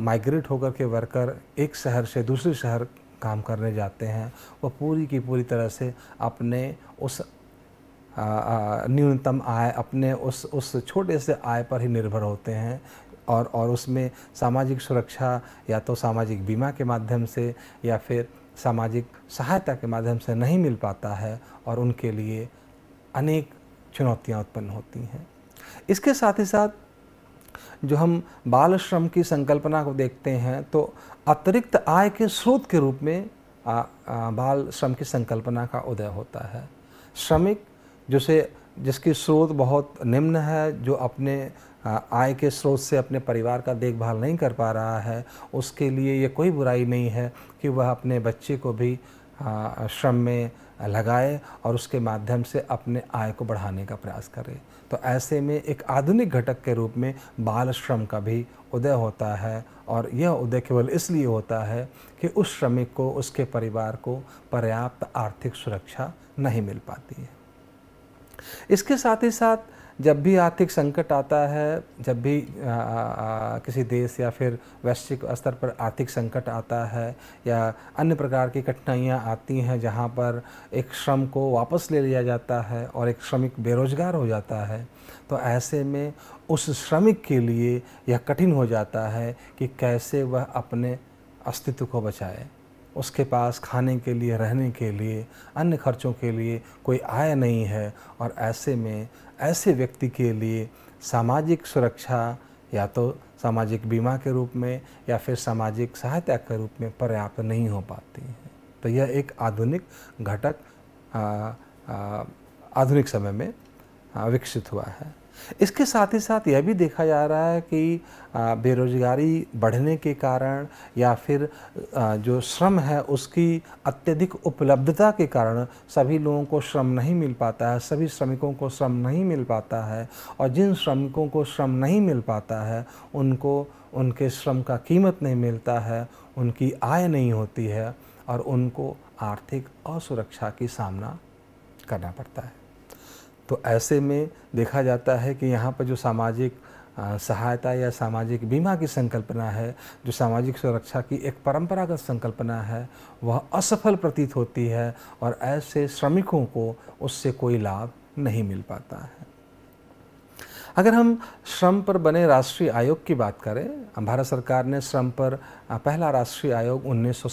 माइग्रेट होकर के वर्कर एक शहर से दूसरे शहर काम करने जाते हैं वह पूरी की पूरी तरह से अपने उस न्यूनतम आय अपने उस उस छोटे से आय पर ही निर्भर होते हैं और और उसमें सामाजिक सुरक्षा या तो सामाजिक बीमा के माध्यम से या फिर सामाजिक सहायता के माध्यम से नहीं मिल पाता है और उनके लिए अनेक चुनौतियाँ उत्पन्न होती हैं इसके साथ ही साथ जो हम बाल श्रम की संकल्पना को देखते हैं तो अतिरिक्त आय के स्रोत के रूप में आ, आ, बाल श्रम की संकल्पना का उदय होता है श्रमिक जिसे जिसकी स्रोत बहुत निम्न है जो अपने आय के स्रोत से अपने परिवार का देखभाल नहीं कर पा रहा है उसके लिए ये कोई बुराई नहीं है कि वह अपने बच्चे को भी श्रम में लगाए और उसके माध्यम से अपने आय को बढ़ाने का प्रयास करे तो ऐसे में एक आधुनिक घटक के रूप में बाल श्रम का भी उदय होता है और यह उदय केवल इसलिए होता है कि उस श्रमिक को उसके परिवार को पर्याप्त आर्थिक सुरक्षा नहीं मिल पाती है इसके साथ ही साथ जब भी आर्थिक संकट आता है जब भी आ, आ, किसी देश या फिर वैश्विक स्तर पर आर्थिक संकट आता है या अन्य प्रकार की कठिनाइयाँ आती हैं जहाँ पर एक श्रम को वापस ले लिया जाता है और एक श्रमिक बेरोजगार हो जाता है तो ऐसे में उस श्रमिक के लिए यह कठिन हो जाता है कि कैसे वह अपने अस्तित्व को बचाए उसके पास खाने के लिए रहने के लिए अन्य खर्चों के लिए कोई आय नहीं है और ऐसे में ऐसे व्यक्ति के लिए सामाजिक सुरक्षा या तो सामाजिक बीमा के रूप में या फिर सामाजिक सहायता के रूप में पर्याप्त नहीं हो पाती है तो यह एक आधुनिक घटक आधुनिक समय में विकसित हुआ है इसके साथ ही साथ यह भी देखा जा रहा है कि बेरोजगारी बढ़ने के कारण या फिर जो श्रम है उसकी अत्यधिक उपलब्धता के कारण सभी लोगों को श्रम नहीं मिल पाता है सभी श्रमिकों को श्रम नहीं मिल पाता है और जिन श्रमिकों को श्रम नहीं मिल पाता है उनको उनके श्रम का कीमत नहीं मिलता है उनकी आय नहीं होती है और उनको आर्थिक असुरक्षा की सामना करना पड़ता है तो ऐसे में देखा जाता है कि यहाँ पर जो सामाजिक सहायता या सामाजिक बीमा की संकल्पना है जो सामाजिक सुरक्षा की एक परंपरागत संकल्पना है वह असफल प्रतीत होती है और ऐसे श्रमिकों को उससे कोई लाभ नहीं मिल पाता है अगर हम श्रम पर बने राष्ट्रीय आयोग की बात करें भारत सरकार ने श्रम पर पहला राष्ट्रीय आयोग उन्नीस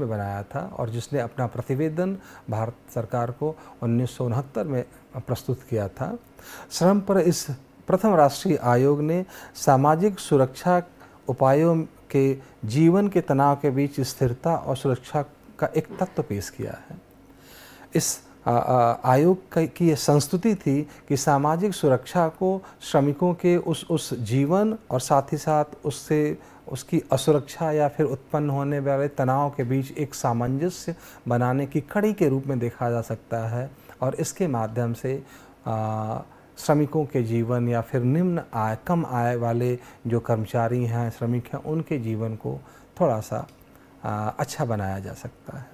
में बनाया था और जिसने अपना प्रतिवेदन भारत सरकार को उन्नीस में प्रस्तुत किया था श्रम पर इस प्रथम राष्ट्रीय आयोग ने सामाजिक सुरक्षा उपायों के जीवन के तनाव के बीच स्थिरता और सुरक्षा का एक तत्व पेश किया है इस आयोग की यह संस्तुति थी कि सामाजिक सुरक्षा को श्रमिकों के उस उस जीवन और साथ ही साथ उससे उसकी असुरक्षा या फिर उत्पन्न होने वाले तनाव के बीच एक सामंजस्य बनाने की कड़ी के रूप में देखा जा सकता है और इसके माध्यम से श्रमिकों के जीवन या फिर निम्न आय कम आय वाले जो कर्मचारी हैं श्रमिक हैं उनके जीवन को थोड़ा सा आ, अच्छा बनाया जा सकता है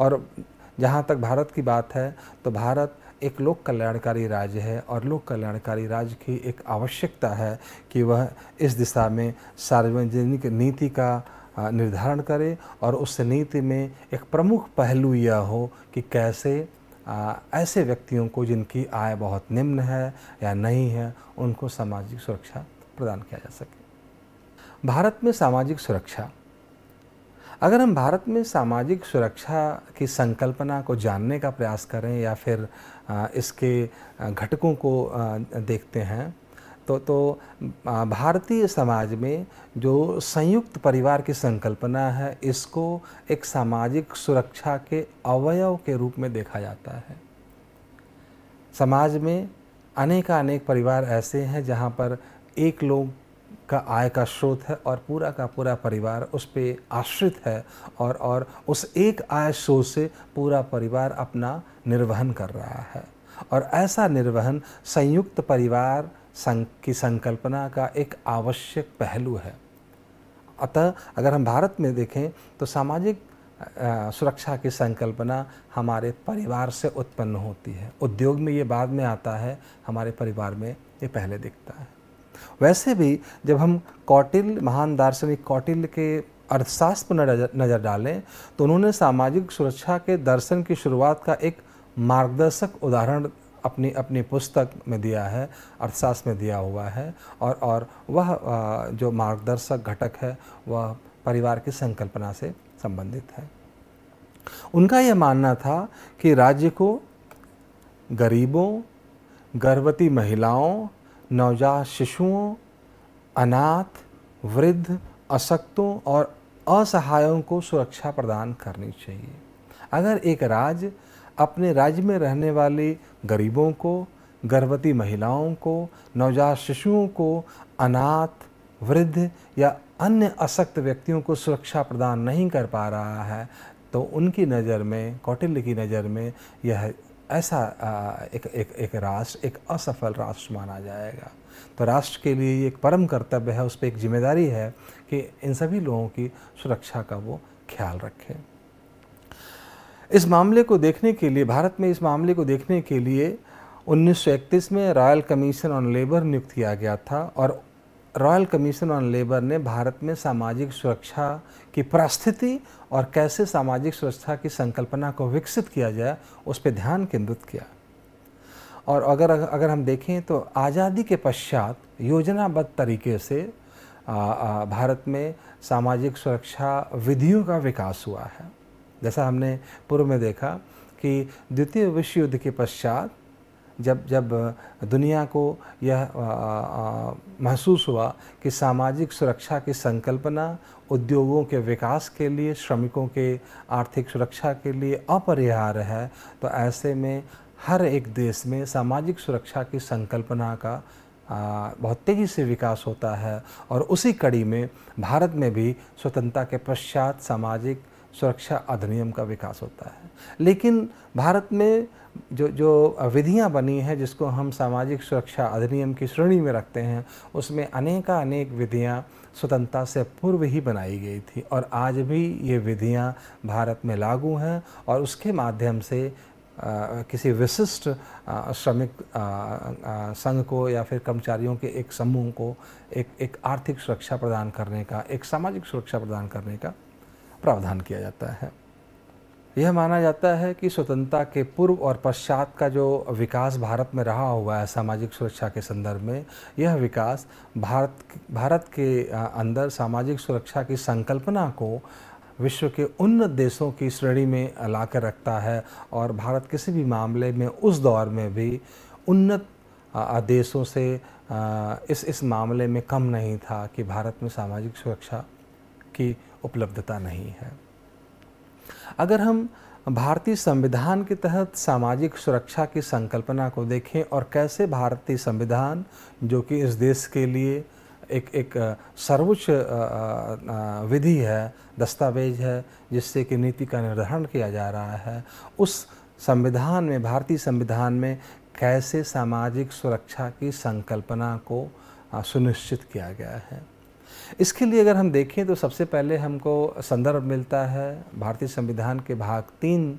और जहाँ तक भारत की बात है तो भारत एक लोक कल्याणकारी राज्य है और लोक कल्याणकारी राज्य की एक आवश्यकता है कि वह इस दिशा में सार्वजनिक नीति का निर्धारण करे और उस नीति में एक प्रमुख पहलू यह हो कि कैसे ऐसे व्यक्तियों को जिनकी आय बहुत निम्न है या नहीं है उनको सामाजिक सुरक्षा प्रदान किया जा सके भारत में सामाजिक सुरक्षा अगर हम भारत में सामाजिक सुरक्षा की संकल्पना को जानने का प्रयास करें या फिर इसके घटकों को देखते हैं तो तो भारतीय समाज में जो संयुक्त परिवार की संकल्पना है इसको एक सामाजिक सुरक्षा के अवयव के रूप में देखा जाता है समाज में अनेक परिवार ऐसे हैं जहाँ पर एक लोग का आय का स्रोत है और पूरा का पूरा परिवार उस पर आश्रित है और और उस एक आय स्रोत से पूरा परिवार अपना निर्वहन कर रहा है और ऐसा निर्वहन संयुक्त परिवार की संकल्पना का एक आवश्यक पहलू है अतः अगर हम भारत में देखें तो सामाजिक सुरक्षा की संकल्पना हमारे परिवार से उत्पन्न होती है उद्योग में ये बाद में आता है हमारे परिवार में ये पहले दिखता है वैसे भी जब हम कौटिल महान दार्शनिक कौटिल के अर्थशास्त्र पर नज़र डालें तो उन्होंने सामाजिक सुरक्षा के दर्शन की शुरुआत का एक मार्गदर्शक उदाहरण अपनी अपनी पुस्तक में दिया है अर्थशास्त्र में दिया हुआ है और और वह जो मार्गदर्शक घटक है वह परिवार की संकल्पना से संबंधित है उनका यह मानना था कि राज्य को गरीबों गर्भवती महिलाओं नवजात शिशुओं अनाथ वृद्ध अशक्तों और असहायों को सुरक्षा प्रदान करनी चाहिए अगर एक राज्य अपने राज्य में रहने वाले गरीबों को गर्भवती महिलाओं को नवजात शिशुओं को अनाथ वृद्ध या अन्य अशक्त व्यक्तियों को सुरक्षा प्रदान नहीं कर पा रहा है तो उनकी नज़र में कौटिल्य की नज़र में यह ऐसा एक एक एक राष्ट्र एक असफल राष्ट्र माना जाएगा तो राष्ट्र के लिए एक परम कर्तव्य है उस पर एक जिम्मेदारी है कि इन सभी लोगों की सुरक्षा का वो ख्याल रखें इस मामले को देखने के लिए भारत में इस मामले को देखने के लिए 1931 में रॉयल कमीशन ऑन लेबर नियुक्त किया गया था और रॉयल कमीशन ऑन लेबर ने भारत में सामाजिक सुरक्षा की परिस्थिति और कैसे सामाजिक सुरक्षा की संकल्पना को विकसित किया जाए उस पर ध्यान केंद्रित किया और अगर अगर हम देखें तो आज़ादी के पश्चात योजनाबद्ध तरीके से भारत में सामाजिक सुरक्षा विधियों का विकास हुआ है जैसा हमने पूर्व में देखा कि द्वितीय विश्व युद्ध के पश्चात जब जब दुनिया को यह महसूस हुआ कि सामाजिक सुरक्षा की संकल्पना उद्योगों के विकास के लिए श्रमिकों के आर्थिक सुरक्षा के लिए अपरिहार्य है तो ऐसे में हर एक देश में सामाजिक सुरक्षा की संकल्पना का बहुत तेज़ी से विकास होता है और उसी कड़ी में भारत में भी स्वतंत्रता के पश्चात सामाजिक सुरक्षा अधिनियम का विकास होता है लेकिन भारत में जो जो विधियां बनी हैं जिसको हम सामाजिक सुरक्षा अधिनियम की श्रेणी में रखते हैं उसमें अनेकानेक विधियां स्वतंत्रता से पूर्व ही बनाई गई थी और आज भी ये विधियां भारत में लागू हैं और उसके माध्यम से आ, किसी विशिष्ट श्रमिक संघ को या फिर कर्मचारियों के एक समूह को एक एक आर्थिक सुरक्षा प्रदान करने का एक सामाजिक सुरक्षा प्रदान करने का प्रावधान किया जाता है यह माना जाता है कि स्वतंत्रता के पूर्व और पश्चात का जो विकास भारत में रहा हुआ है सामाजिक सुरक्षा के संदर्भ में यह विकास भारत भारत के अंदर सामाजिक सुरक्षा की संकल्पना को विश्व के उन्नत देशों की श्रेणी में ला कर रखता है और भारत किसी भी मामले में उस दौर में भी उन्नत देशों से इस इस मामले में कम नहीं था कि भारत में सामाजिक सुरक्षा की उपलब्धता नहीं है अगर हम भारतीय संविधान के तहत सामाजिक सुरक्षा की संकल्पना को देखें और कैसे भारतीय संविधान जो कि इस देश के लिए एक एक सर्वोच्च विधि है दस्तावेज है जिससे कि नीति का निर्धारण किया जा रहा है उस संविधान में भारतीय संविधान में कैसे सामाजिक सुरक्षा की संकल्पना को सुनिश्चित किया गया है इसके लिए अगर हम देखें तो सबसे पहले हमको संदर्भ मिलता है भारतीय संविधान के भाग तीन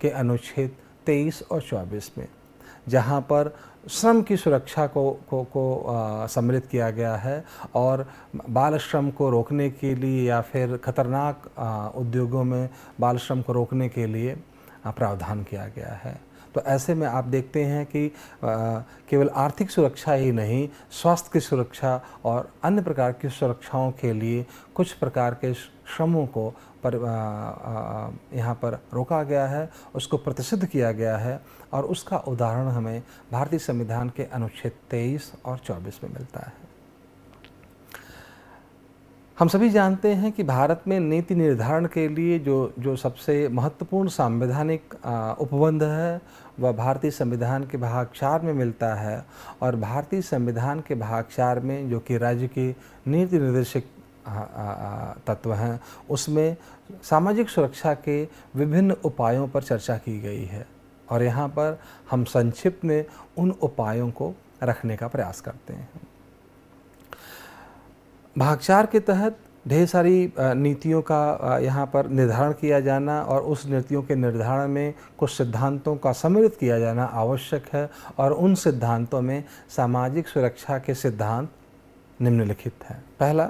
के अनुच्छेद तेईस और चौबीस में जहाँ पर श्रम की सुरक्षा को को, को सम्मिलित किया गया है और बाल श्रम को रोकने के लिए या फिर खतरनाक उद्योगों में बाल श्रम को रोकने के लिए प्रावधान किया गया है तो ऐसे में आप देखते हैं कि केवल आर्थिक सुरक्षा ही नहीं स्वास्थ्य की सुरक्षा और अन्य प्रकार की सुरक्षाओं के लिए कुछ प्रकार के श्रमों को पर यहाँ पर रोका गया है उसको प्रतिषिध किया गया है और उसका उदाहरण हमें भारतीय संविधान के अनुच्छेद 23 और 24 में मिलता है हम सभी जानते हैं कि भारत में नीति निर्धारण के लिए जो जो सबसे महत्वपूर्ण संवैधानिक उपबंध है वह भारतीय संविधान के भाग चार में मिलता है और भारतीय संविधान के भाग चार में जो कि राज्य की नीति निर्देशक तत्व हैं उसमें सामाजिक सुरक्षा के विभिन्न उपायों पर चर्चा की गई है और यहाँ पर हम संक्षिप्त में उन उपायों को रखने का प्रयास करते हैं भागचार के तहत ढेर सारी नीतियों का यहाँ पर निर्धारण किया जाना और उस नीतियों के निर्धारण में कुछ सिद्धांतों का सम्मिलित किया जाना आवश्यक है और उन सिद्धांतों में सामाजिक सुरक्षा के सिद्धांत निम्नलिखित हैं पहला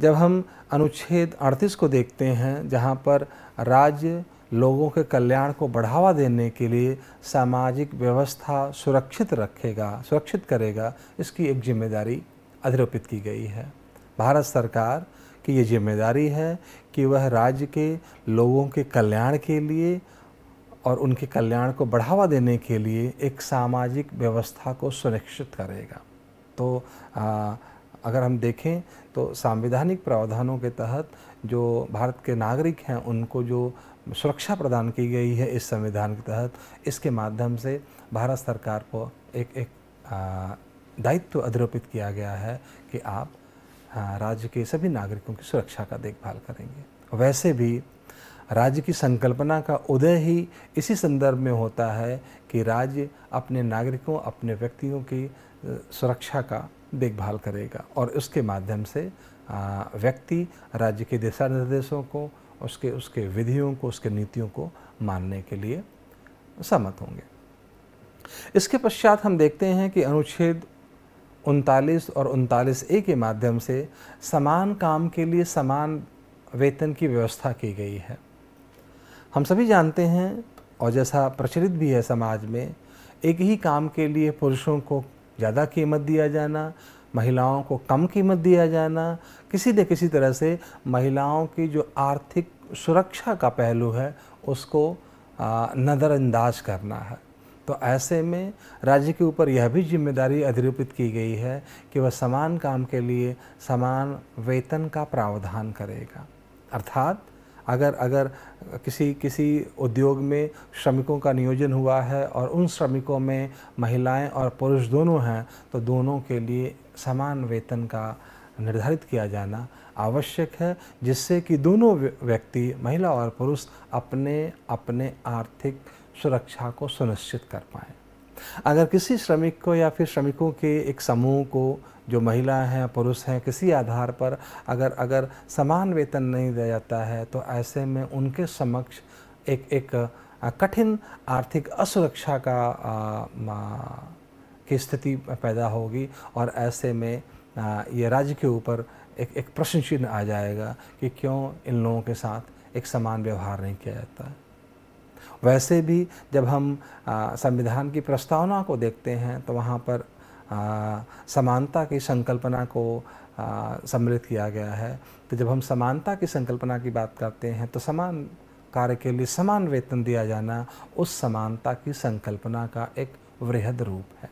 जब हम अनुच्छेद 38 को देखते हैं जहाँ पर राज्य लोगों के कल्याण को बढ़ावा देने के लिए सामाजिक व्यवस्था सुरक्षित रखेगा सुरक्षित करेगा इसकी एक जिम्मेदारी अधिरोपित की गई है भारत सरकार की ये जिम्मेदारी है कि वह राज्य के लोगों के कल्याण के लिए और उनके कल्याण को बढ़ावा देने के लिए एक सामाजिक व्यवस्था को सुनिश्चित करेगा तो आ, अगर हम देखें तो संवैधानिक प्रावधानों के तहत जो भारत के नागरिक हैं उनको जो सुरक्षा प्रदान की गई है इस संविधान के तहत इसके माध्यम से भारत सरकार को एक एक दायित्व अधिरोपित किया गया है कि आप हाँ, राज्य के सभी नागरिकों की सुरक्षा का देखभाल करेंगे वैसे भी राज्य की संकल्पना का उदय ही इसी संदर्भ में होता है कि राज्य अपने नागरिकों अपने व्यक्तियों की सुरक्षा का देखभाल करेगा और उसके माध्यम से व्यक्ति राज्य के दिशा निर्देशों को उसके उसके विधियों को उसके नीतियों को मानने के लिए सहमत होंगे इसके पश्चात हम देखते हैं कि अनुच्छेद उनतालीस और उनतालीस ए के माध्यम से समान काम के लिए समान वेतन की व्यवस्था की गई है हम सभी जानते हैं और जैसा प्रचलित भी है समाज में एक ही काम के लिए पुरुषों को ज़्यादा कीमत दिया जाना महिलाओं को कम कीमत दिया जाना किसी न किसी तरह से महिलाओं की जो आर्थिक सुरक्षा का पहलू है उसको नज़रअंदाज करना है तो ऐसे में राज्य के ऊपर यह भी जिम्मेदारी अधिरूपित की गई है कि वह समान काम के लिए समान वेतन का प्रावधान करेगा अर्थात अगर अगर किसी किसी उद्योग में श्रमिकों का नियोजन हुआ है और उन श्रमिकों में महिलाएं और पुरुष दोनों हैं तो दोनों के लिए समान वेतन का निर्धारित किया जाना आवश्यक है जिससे कि दोनों व्यक्ति महिला और पुरुष अपने अपने आर्थिक सुरक्षा को सुनिश्चित कर पाएँ अगर किसी श्रमिक को या फिर श्रमिकों के एक समूह को जो महिला हैं पुरुष हैं किसी आधार पर अगर अगर समान वेतन नहीं दिया जाता है तो ऐसे में उनके समक्ष एक एक कठिन आर्थिक असुरक्षा का की स्थिति पैदा होगी और ऐसे में आ, ये राज्य के ऊपर एक एक प्रश्न चिन्ह आ जाएगा कि क्यों इन लोगों के साथ एक समान व्यवहार नहीं किया जाता है वैसे भी जब हम संविधान की प्रस्तावना को देखते हैं तो वहाँ पर समानता की संकल्पना को सम्मिलित किया गया है तो जब हम समानता की संकल्पना की बात करते हैं तो समान कार्य के लिए समान वेतन दिया जाना उस समानता की संकल्पना का एक वृहद रूप है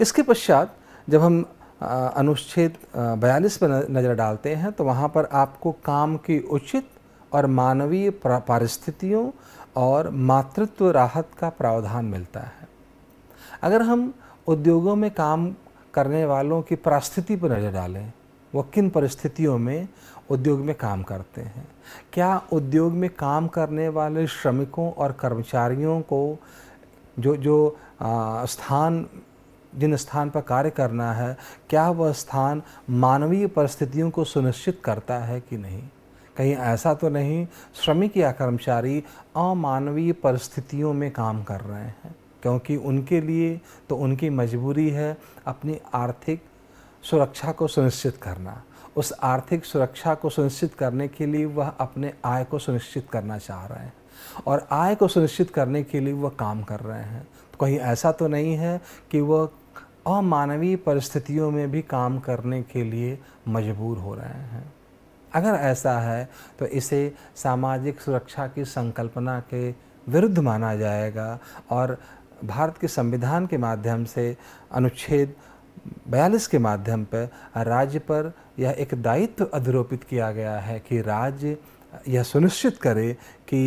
इसके पश्चात जब हम अनुच्छेद बयालीस पर नज़र डालते हैं तो वहाँ पर आपको काम की उचित और मानवीय परिस्थितियों और मातृत्व राहत का प्रावधान मिलता है अगर हम उद्योगों में काम करने वालों की परिस्थिति पर नज़र डालें वो किन परिस्थितियों में उद्योग में काम करते हैं क्या उद्योग में काम करने वाले श्रमिकों और कर्मचारियों को जो जो आ, स्थान जिन स्थान पर कार्य करना है क्या वह स्थान मानवीय परिस्थितियों को सुनिश्चित करता है कि नहीं कहीं ऐसा तो नहीं श्रमिक या कर्मचारी अमानवीय परिस्थितियों में काम कर रहे हैं क्योंकि उनके लिए तो उनकी मजबूरी है अपनी आर्थिक सुरक्षा को सुनिश्चित करना उस आर्थिक सुरक्षा को सुनिश्चित करने के लिए वह अपने आय को सुनिश्चित करना चाह रहे हैं और आय को सुनिश्चित करने के लिए वह काम कर रहे हैं तो कहीं ऐसा तो नहीं है कि वह अमानवीय परिस्थितियों में भी काम करने के लिए मजबूर हो रहे हैं अगर ऐसा है तो इसे सामाजिक सुरक्षा की संकल्पना के विरुद्ध माना जाएगा और भारत के संविधान के माध्यम से अनुच्छेद बयालीस के माध्यम पर राज्य पर यह एक दायित्व अधिरोपित किया गया है कि राज्य यह सुनिश्चित करे कि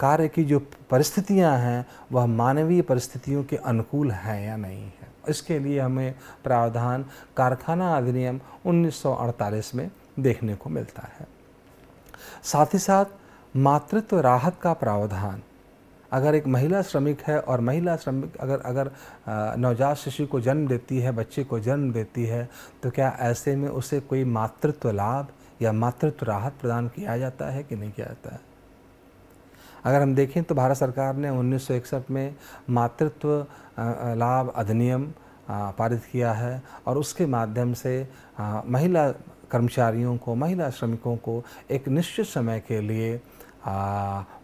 कार्य की जो परिस्थितियां हैं वह मानवीय परिस्थितियों के अनुकूल हैं या नहीं है इसके लिए हमें प्रावधान कारखाना अधिनियम 1948 में देखने को मिलता है साथ ही साथ मातृत्व राहत का प्रावधान अगर एक महिला श्रमिक है और महिला श्रमिक अगर अगर नवजात शिशु को जन्म देती है बच्चे को जन्म देती है तो क्या ऐसे में उसे कोई मातृत्व लाभ या मातृत्व राहत प्रदान किया जाता है कि नहीं किया जाता है अगर हम देखें तो भारत सरकार ने उन्नीस में मातृत्व लाभ अधिनियम पारित किया है और उसके माध्यम से महिला कर्मचारियों को महिला श्रमिकों को एक निश्चित समय के लिए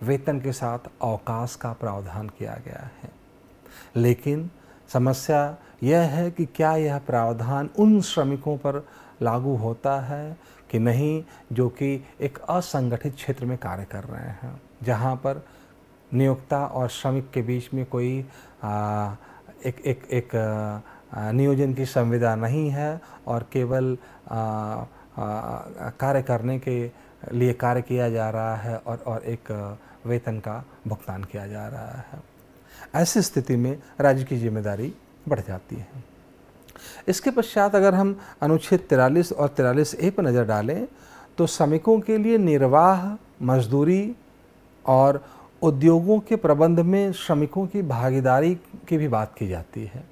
वेतन के साथ अवकाश का प्रावधान किया गया है लेकिन समस्या यह है कि क्या यह प्रावधान उन श्रमिकों पर लागू होता है कि नहीं जो कि एक असंगठित क्षेत्र में कार्य कर रहे हैं जहाँ पर नियोक्ता और श्रमिक के बीच में कोई आ, एक एक एक आ, नियोजन की संविधा नहीं है और केवल आ, कार्य करने के लिए कार्य किया जा रहा है और और एक वेतन का भुगतान किया जा रहा है ऐसी स्थिति में राज्य की जिम्मेदारी बढ़ जाती है इसके पश्चात अगर हम अनुच्छेद तिरालीस और तिरालीस ए पर नज़र डालें तो श्रमिकों के लिए निर्वाह मजदूरी और उद्योगों के प्रबंध में श्रमिकों की भागीदारी की भी बात की जाती है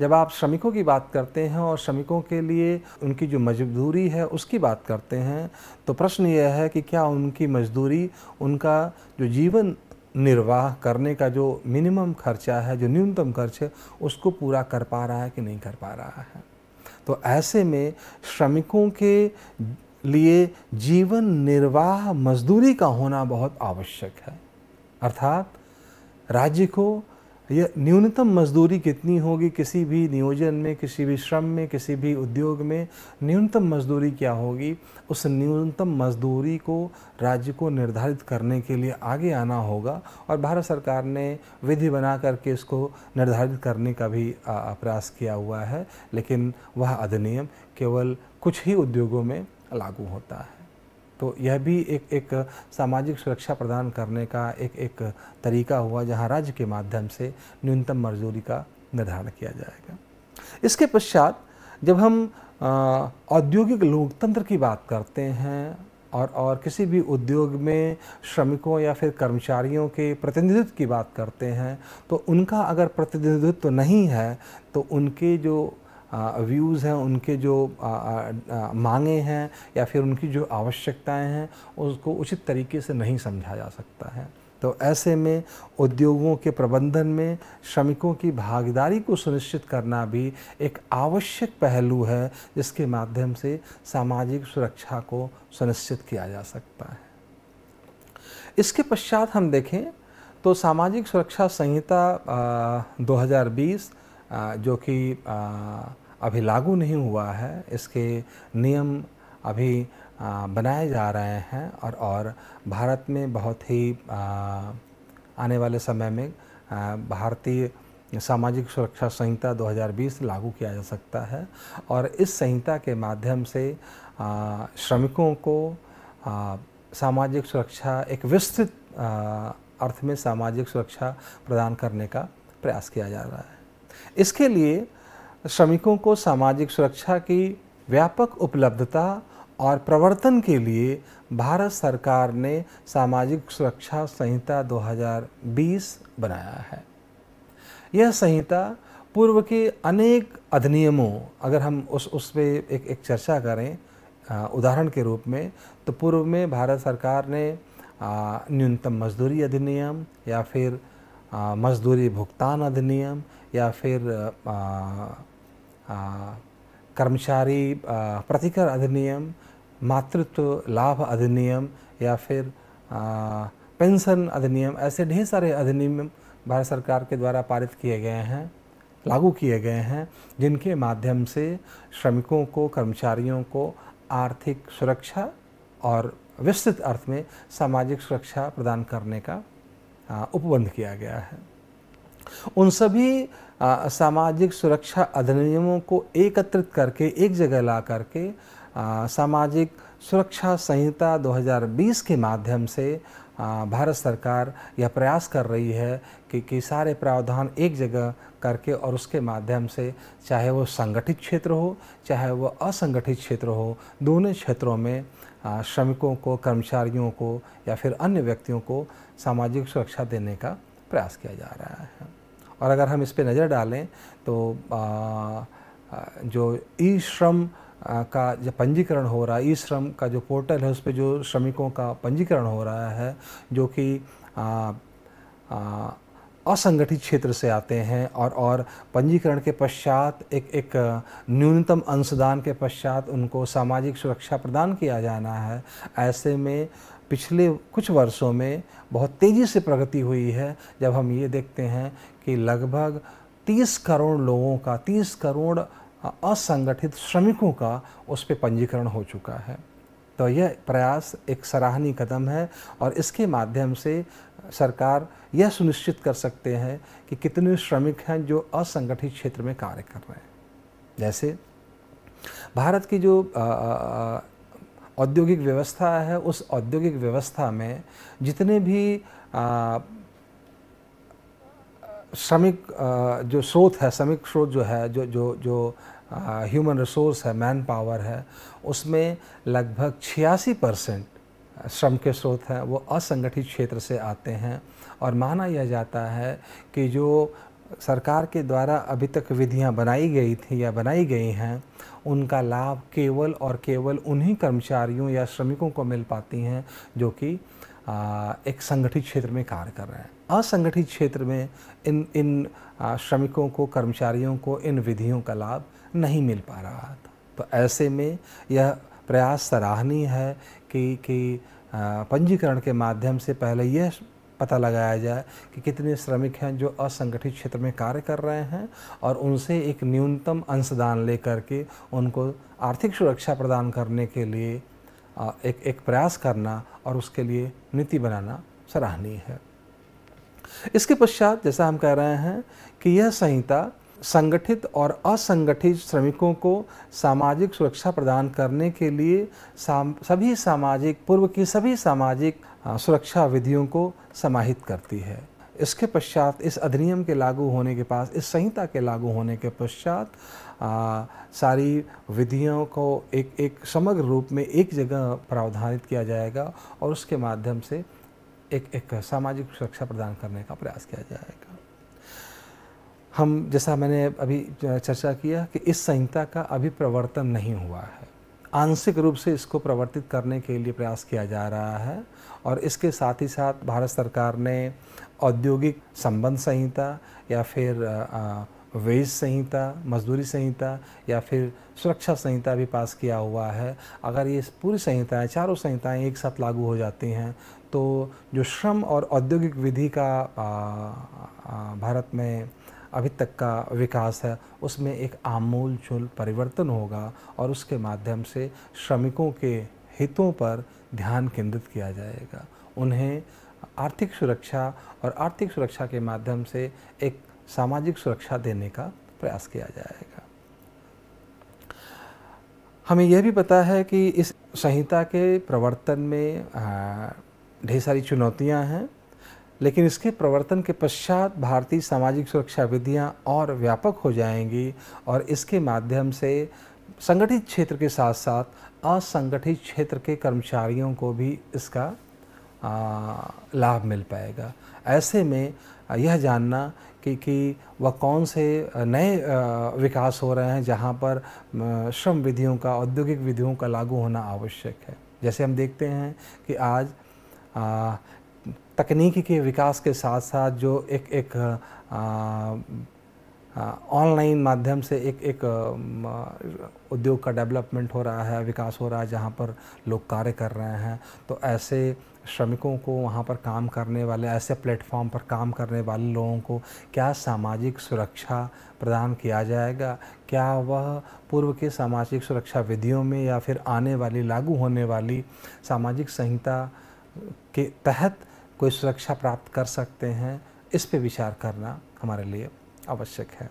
जब आप श्रमिकों की बात करते हैं और श्रमिकों के लिए उनकी जो मजदूरी है उसकी बात करते हैं तो प्रश्न यह है कि क्या उनकी मजदूरी उनका जो जीवन निर्वाह करने का जो मिनिमम खर्चा है जो न्यूनतम खर्च है उसको पूरा कर पा रहा है कि नहीं कर पा रहा है तो ऐसे में श्रमिकों के लिए जीवन निर्वाह मजदूरी का होना बहुत आवश्यक है अर्थात राज्य को यह न्यूनतम मजदूरी कितनी होगी किसी भी नियोजन में किसी भी श्रम में किसी भी उद्योग में न्यूनतम मजदूरी क्या होगी उस न्यूनतम मजदूरी को राज्य को निर्धारित करने के लिए आगे आना होगा और भारत सरकार ने विधि बना करके इसको निर्धारित करने का भी प्रयास किया हुआ है लेकिन वह अधिनियम केवल कुछ ही उद्योगों में लागू होता है तो यह भी एक एक सामाजिक सुरक्षा प्रदान करने का एक एक तरीका हुआ जहाँ राज्य के माध्यम से न्यूनतम मजदूरी का निर्धारण किया जाएगा इसके पश्चात जब हम औद्योगिक लोकतंत्र की बात करते हैं और और किसी भी उद्योग में श्रमिकों या फिर कर्मचारियों के प्रतिनिधित्व की बात करते हैं तो उनका अगर प्रतिनिधित्व नहीं है तो उनके जो व्यूज़ हैं उनके जो आ, आ, आ, मांगे हैं या फिर उनकी जो आवश्यकताएं हैं उसको उचित तरीके से नहीं समझा जा सकता है तो ऐसे में उद्योगों के प्रबंधन में श्रमिकों की भागीदारी को सुनिश्चित करना भी एक आवश्यक पहलू है जिसके माध्यम से सामाजिक सुरक्षा को सुनिश्चित किया जा सकता है इसके पश्चात हम देखें तो सामाजिक सुरक्षा संहिता 2020 जो कि अभी लागू नहीं हुआ है इसके नियम अभी बनाए जा रहे हैं और और भारत में बहुत ही आने वाले समय में भारतीय सामाजिक सुरक्षा संहिता 2020 लागू किया जा सकता है और इस संहिता के माध्यम से श्रमिकों को सामाजिक सुरक्षा एक विस्तृत अर्थ में सामाजिक सुरक्षा प्रदान करने का प्रयास किया जा रहा है इसके लिए श्रमिकों को सामाजिक सुरक्षा की व्यापक उपलब्धता और प्रवर्तन के लिए भारत सरकार ने सामाजिक सुरक्षा संहिता 2020 बनाया है यह संहिता पूर्व के अनेक अधिनियमों अगर हम उस उस पर एक एक चर्चा करें उदाहरण के रूप में तो पूर्व में भारत सरकार ने न्यूनतम मजदूरी अधिनियम या फिर मजदूरी भुगतान अधिनियम या फिर आ, कर्मचारी प्रतिकर अधिनियम मातृत्व लाभ अधिनियम या फिर पेंशन अधिनियम ऐसे ढेर सारे अधिनियम भारत सरकार के द्वारा पारित किए गए हैं लागू किए गए हैं जिनके माध्यम से श्रमिकों को कर्मचारियों को आर्थिक सुरक्षा और विस्तृत अर्थ में सामाजिक सुरक्षा प्रदान करने का उपबंध किया गया है उन सभी सामाजिक सुरक्षा अधिनियमों को एकत्रित करके एक जगह ला करके सामाजिक सुरक्षा संहिता 2020 के माध्यम से भारत सरकार यह प्रयास कर रही है कि, कि सारे प्रावधान एक जगह करके और उसके माध्यम से चाहे वो संगठित क्षेत्र हो चाहे वो असंगठित क्षेत्र हो दोनों क्षेत्रों में श्रमिकों को कर्मचारियों को या फिर अन्य व्यक्तियों को सामाजिक सुरक्षा देने का प्रयास किया जा रहा है और अगर हम इस पर नज़र डालें तो आ, जो ई श्रम का जो पंजीकरण हो रहा है ई श्रम का जो पोर्टल है उस पर जो श्रमिकों का पंजीकरण हो रहा है जो कि असंगठित क्षेत्र से आते हैं और और पंजीकरण के पश्चात एक एक न्यूनतम अंशदान के पश्चात उनको सामाजिक सुरक्षा प्रदान किया जाना है ऐसे में पिछले कुछ वर्षों में बहुत तेज़ी से प्रगति हुई है जब हम ये देखते हैं कि लगभग 30 करोड़ लोगों का 30 करोड़ असंगठित श्रमिकों का उस पर पंजीकरण हो चुका है तो यह प्रयास एक सराहनीय कदम है और इसके माध्यम से सरकार यह सुनिश्चित कर सकते हैं कि कितने श्रमिक हैं जो असंगठित क्षेत्र में कार्य कर रहे हैं जैसे भारत की जो औद्योगिक व्यवस्था है उस औद्योगिक व्यवस्था में जितने भी श्रमिक जो स्रोत है श्रमिक स्रोत जो है जो जो जो ह्यूमन रिसोर्स है मैन पावर है उसमें लगभग छियासी परसेंट श्रम के स्रोत हैं वो असंगठित क्षेत्र से आते हैं और माना यह जाता है कि जो सरकार के द्वारा अभी तक विधियां बनाई गई थी या बनाई गई हैं उनका लाभ केवल और केवल उन्हीं कर्मचारियों या श्रमिकों को मिल पाती हैं जो कि एक संगठित क्षेत्र में कार्य कर रहे हैं असंगठित क्षेत्र में इन इन श्रमिकों को कर्मचारियों को इन विधियों का लाभ नहीं मिल पा रहा था तो ऐसे में यह प्रयास सराहनीय है कि कि पंजीकरण के माध्यम से पहले यह पता लगाया जाए कि कितने श्रमिक हैं जो असंगठित क्षेत्र में कार्य कर रहे हैं और उनसे एक न्यूनतम अंशदान लेकर के उनको आर्थिक सुरक्षा प्रदान करने के लिए एक एक प्रयास करना और उसके लिए नीति बनाना सराहनीय है इसके पश्चात जैसा हम कह रहे हैं कि यह संहिता संगठित और असंगठित श्रमिकों को सामाजिक सुरक्षा प्रदान करने के लिए साम, सभी सामाजिक पूर्व की सभी सामाजिक सुरक्षा विधियों को समाहित करती है इसके पश्चात इस अधिनियम के लागू होने के पास इस संहिता के लागू होने के पश्चात आ, सारी विधियों को एक एक समग्र रूप में एक जगह प्रावधानित किया जाएगा और उसके माध्यम से एक एक सामाजिक सुरक्षा प्रदान करने का प्रयास किया जाएगा हम जैसा मैंने अभी चर्चा किया कि इस संहिता का अभी प्रवर्तन नहीं हुआ है आंशिक रूप से इसको प्रवर्तित करने के लिए प्रयास किया जा रहा है और इसके साथ ही साथ भारत सरकार ने औद्योगिक संबंध संहिता या फिर वेज संहिता मजदूरी संहिता या फिर सुरक्षा संहिता भी पास किया हुआ है अगर ये पूरी संहिताएँ चारों संहिताएँ एक साथ लागू हो जाती हैं तो जो श्रम और औद्योगिक विधि का भारत में अभी तक का विकास है उसमें एक आमूल चूल परिवर्तन होगा और उसके माध्यम से श्रमिकों के हितों पर ध्यान केंद्रित किया जाएगा उन्हें आर्थिक सुरक्षा और आर्थिक सुरक्षा के माध्यम से एक सामाजिक सुरक्षा देने का प्रयास किया जाएगा हमें यह भी पता है कि इस संहिता के प्रवर्तन में ढेर सारी चुनौतियां हैं लेकिन इसके प्रवर्तन के पश्चात भारतीय सामाजिक सुरक्षा विधियां और व्यापक हो जाएंगी और इसके माध्यम से संगठित क्षेत्र के साथ साथ असंगठित क्षेत्र के कर्मचारियों को भी इसका लाभ मिल पाएगा ऐसे में यह जानना कि कि वह कौन से नए विकास हो रहे हैं जहाँ पर श्रम विधियों का औद्योगिक विधियों का लागू होना आवश्यक है जैसे हम देखते हैं कि आज तकनीकी तकनीक के विकास के साथ साथ जो एक एक ऑनलाइन माध्यम से एक एक उद्योग का डेवलपमेंट हो रहा है विकास हो रहा है जहाँ पर लोग कार्य कर रहे हैं तो ऐसे श्रमिकों को वहाँ पर काम करने वाले ऐसे प्लेटफॉर्म पर काम करने वाले लोगों को क्या सामाजिक सुरक्षा प्रदान किया जाएगा क्या वह पूर्व के सामाजिक सुरक्षा विधियों में या फिर आने वाली लागू होने वाली सामाजिक संहिता के तहत कोई सुरक्षा प्राप्त कर सकते हैं इस पर विचार करना हमारे लिए आवश्यक है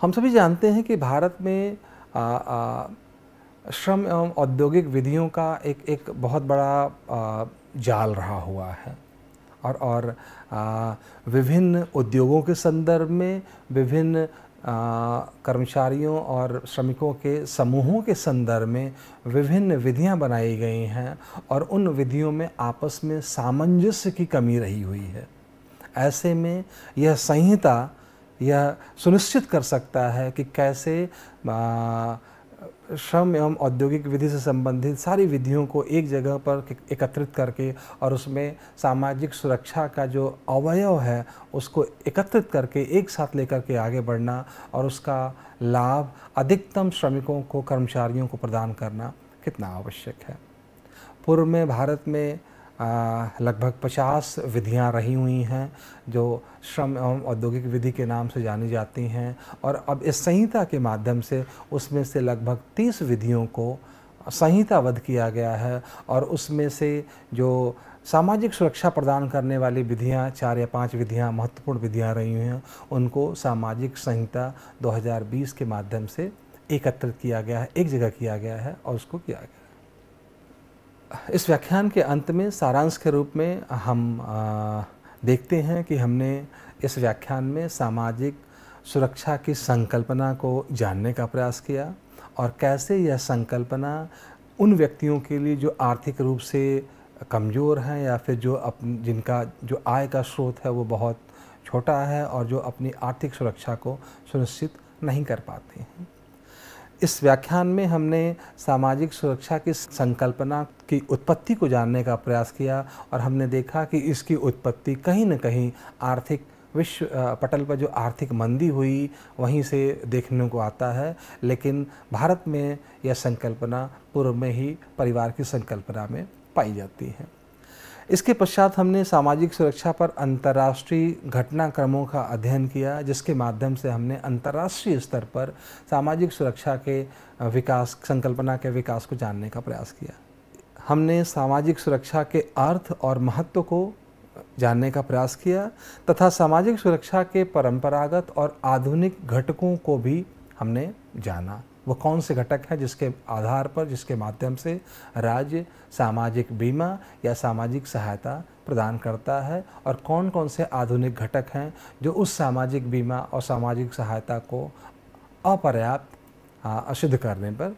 हम सभी जानते हैं कि भारत में आ, आ, श्रम एवं औद्योगिक विधियों का एक एक बहुत बड़ा जाल रहा हुआ है और और विभिन्न उद्योगों के संदर्भ में विभिन्न कर्मचारियों और श्रमिकों के समूहों के संदर्भ में विभिन्न विधियां बनाई गई हैं और उन विधियों में आपस में सामंजस्य की कमी रही हुई है ऐसे में यह संहिता यह सुनिश्चित कर सकता है कि कैसे आ, श्रम एवं औद्योगिक विधि से संबंधित सारी विधियों को एक जगह पर एकत्रित करके और उसमें सामाजिक सुरक्षा का जो अवयव है उसको एकत्रित करके एक साथ लेकर के आगे बढ़ना और उसका लाभ अधिकतम श्रमिकों को कर्मचारियों को प्रदान करना कितना आवश्यक है पूर्व में भारत में लगभग 50 विधियां रही हुई हैं जो श्रम एवं औद्योगिक विधि के नाम से जानी जाती हैं और अब इस संहिता के माध्यम से उसमें से लगभग 30 विधियों को संहिताबद्ध किया गया है और उसमें से जो सामाजिक सुरक्षा प्रदान करने वाली विधियां चार या पांच विधियां महत्वपूर्ण विधियां रही हैं उनको सामाजिक संहिता 2020 के माध्यम से एकत्रित किया गया है एक जगह किया गया है और उसको किया गया इस व्याख्यान के अंत में सारांश के रूप में हम देखते हैं कि हमने इस व्याख्यान में सामाजिक सुरक्षा की संकल्पना को जानने का प्रयास किया और कैसे यह संकल्पना उन व्यक्तियों के लिए जो आर्थिक रूप से कमज़ोर हैं या फिर जो अप जिनका जो आय का स्रोत है वो बहुत छोटा है और जो अपनी आर्थिक सुरक्षा को सुनिश्चित नहीं कर पाते हैं इस व्याख्यान में हमने सामाजिक सुरक्षा की संकल्पना की उत्पत्ति को जानने का प्रयास किया और हमने देखा कि इसकी उत्पत्ति कहीं न कहीं आर्थिक विश्व पटल पर जो आर्थिक मंदी हुई वहीं से देखने को आता है लेकिन भारत में यह संकल्पना पूर्व में ही परिवार की संकल्पना में पाई जाती है इसके पश्चात हमने सामाजिक सुरक्षा पर अंतर्राष्ट्रीय घटनाक्रमों का अध्ययन किया जिसके माध्यम से हमने अंतर्राष्ट्रीय स्तर पर सामाजिक सुरक्षा के विकास संकल्पना के विकास को जानने का प्रयास किया हमने सामाजिक सुरक्षा के अर्थ और महत्व को जानने का प्रयास किया तथा सामाजिक सुरक्षा के परंपरागत और आधुनिक घटकों को भी हमने जाना वो कौन से घटक हैं जिसके आधार पर जिसके माध्यम से राज्य सामाजिक बीमा या सामाजिक सहायता प्रदान करता है और कौन कौन से आधुनिक घटक हैं जो उस सामाजिक बीमा और सामाजिक सहायता को अपर्याप्त हाँ, अशुद्ध करने पर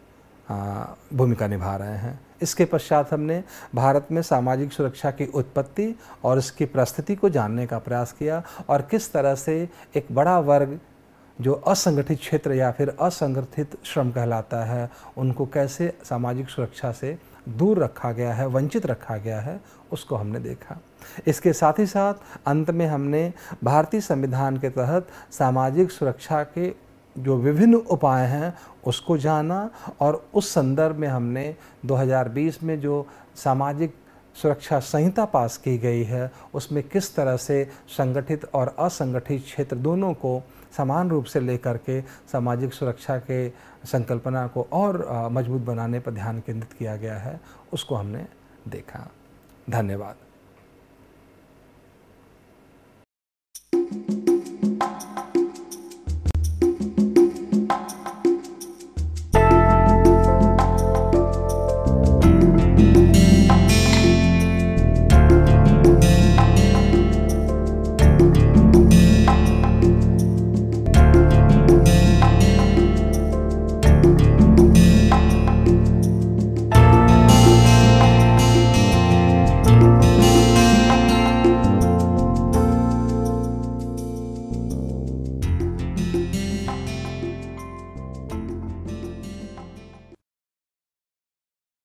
हाँ, भूमिका निभा रहे हैं इसके पश्चात हमने भारत में सामाजिक सुरक्षा की उत्पत्ति और इसकी प्रस्थिति को जानने का प्रयास किया और किस तरह से एक बड़ा वर्ग जो असंगठित क्षेत्र या फिर असंगठित श्रम कहलाता है उनको कैसे सामाजिक सुरक्षा से दूर रखा गया है वंचित रखा गया है उसको हमने देखा इसके साथ ही साथ अंत में हमने भारतीय संविधान के तहत सामाजिक सुरक्षा के जो विभिन्न उपाय हैं उसको जाना और उस संदर्भ में हमने 2020 में जो सामाजिक सुरक्षा संहिता पास की गई है उसमें किस तरह से संगठित और असंगठित क्षेत्र दोनों को समान रूप से लेकर के सामाजिक सुरक्षा के संकल्पना को और मजबूत बनाने पर ध्यान केंद्रित किया गया है उसको हमने देखा धन्यवाद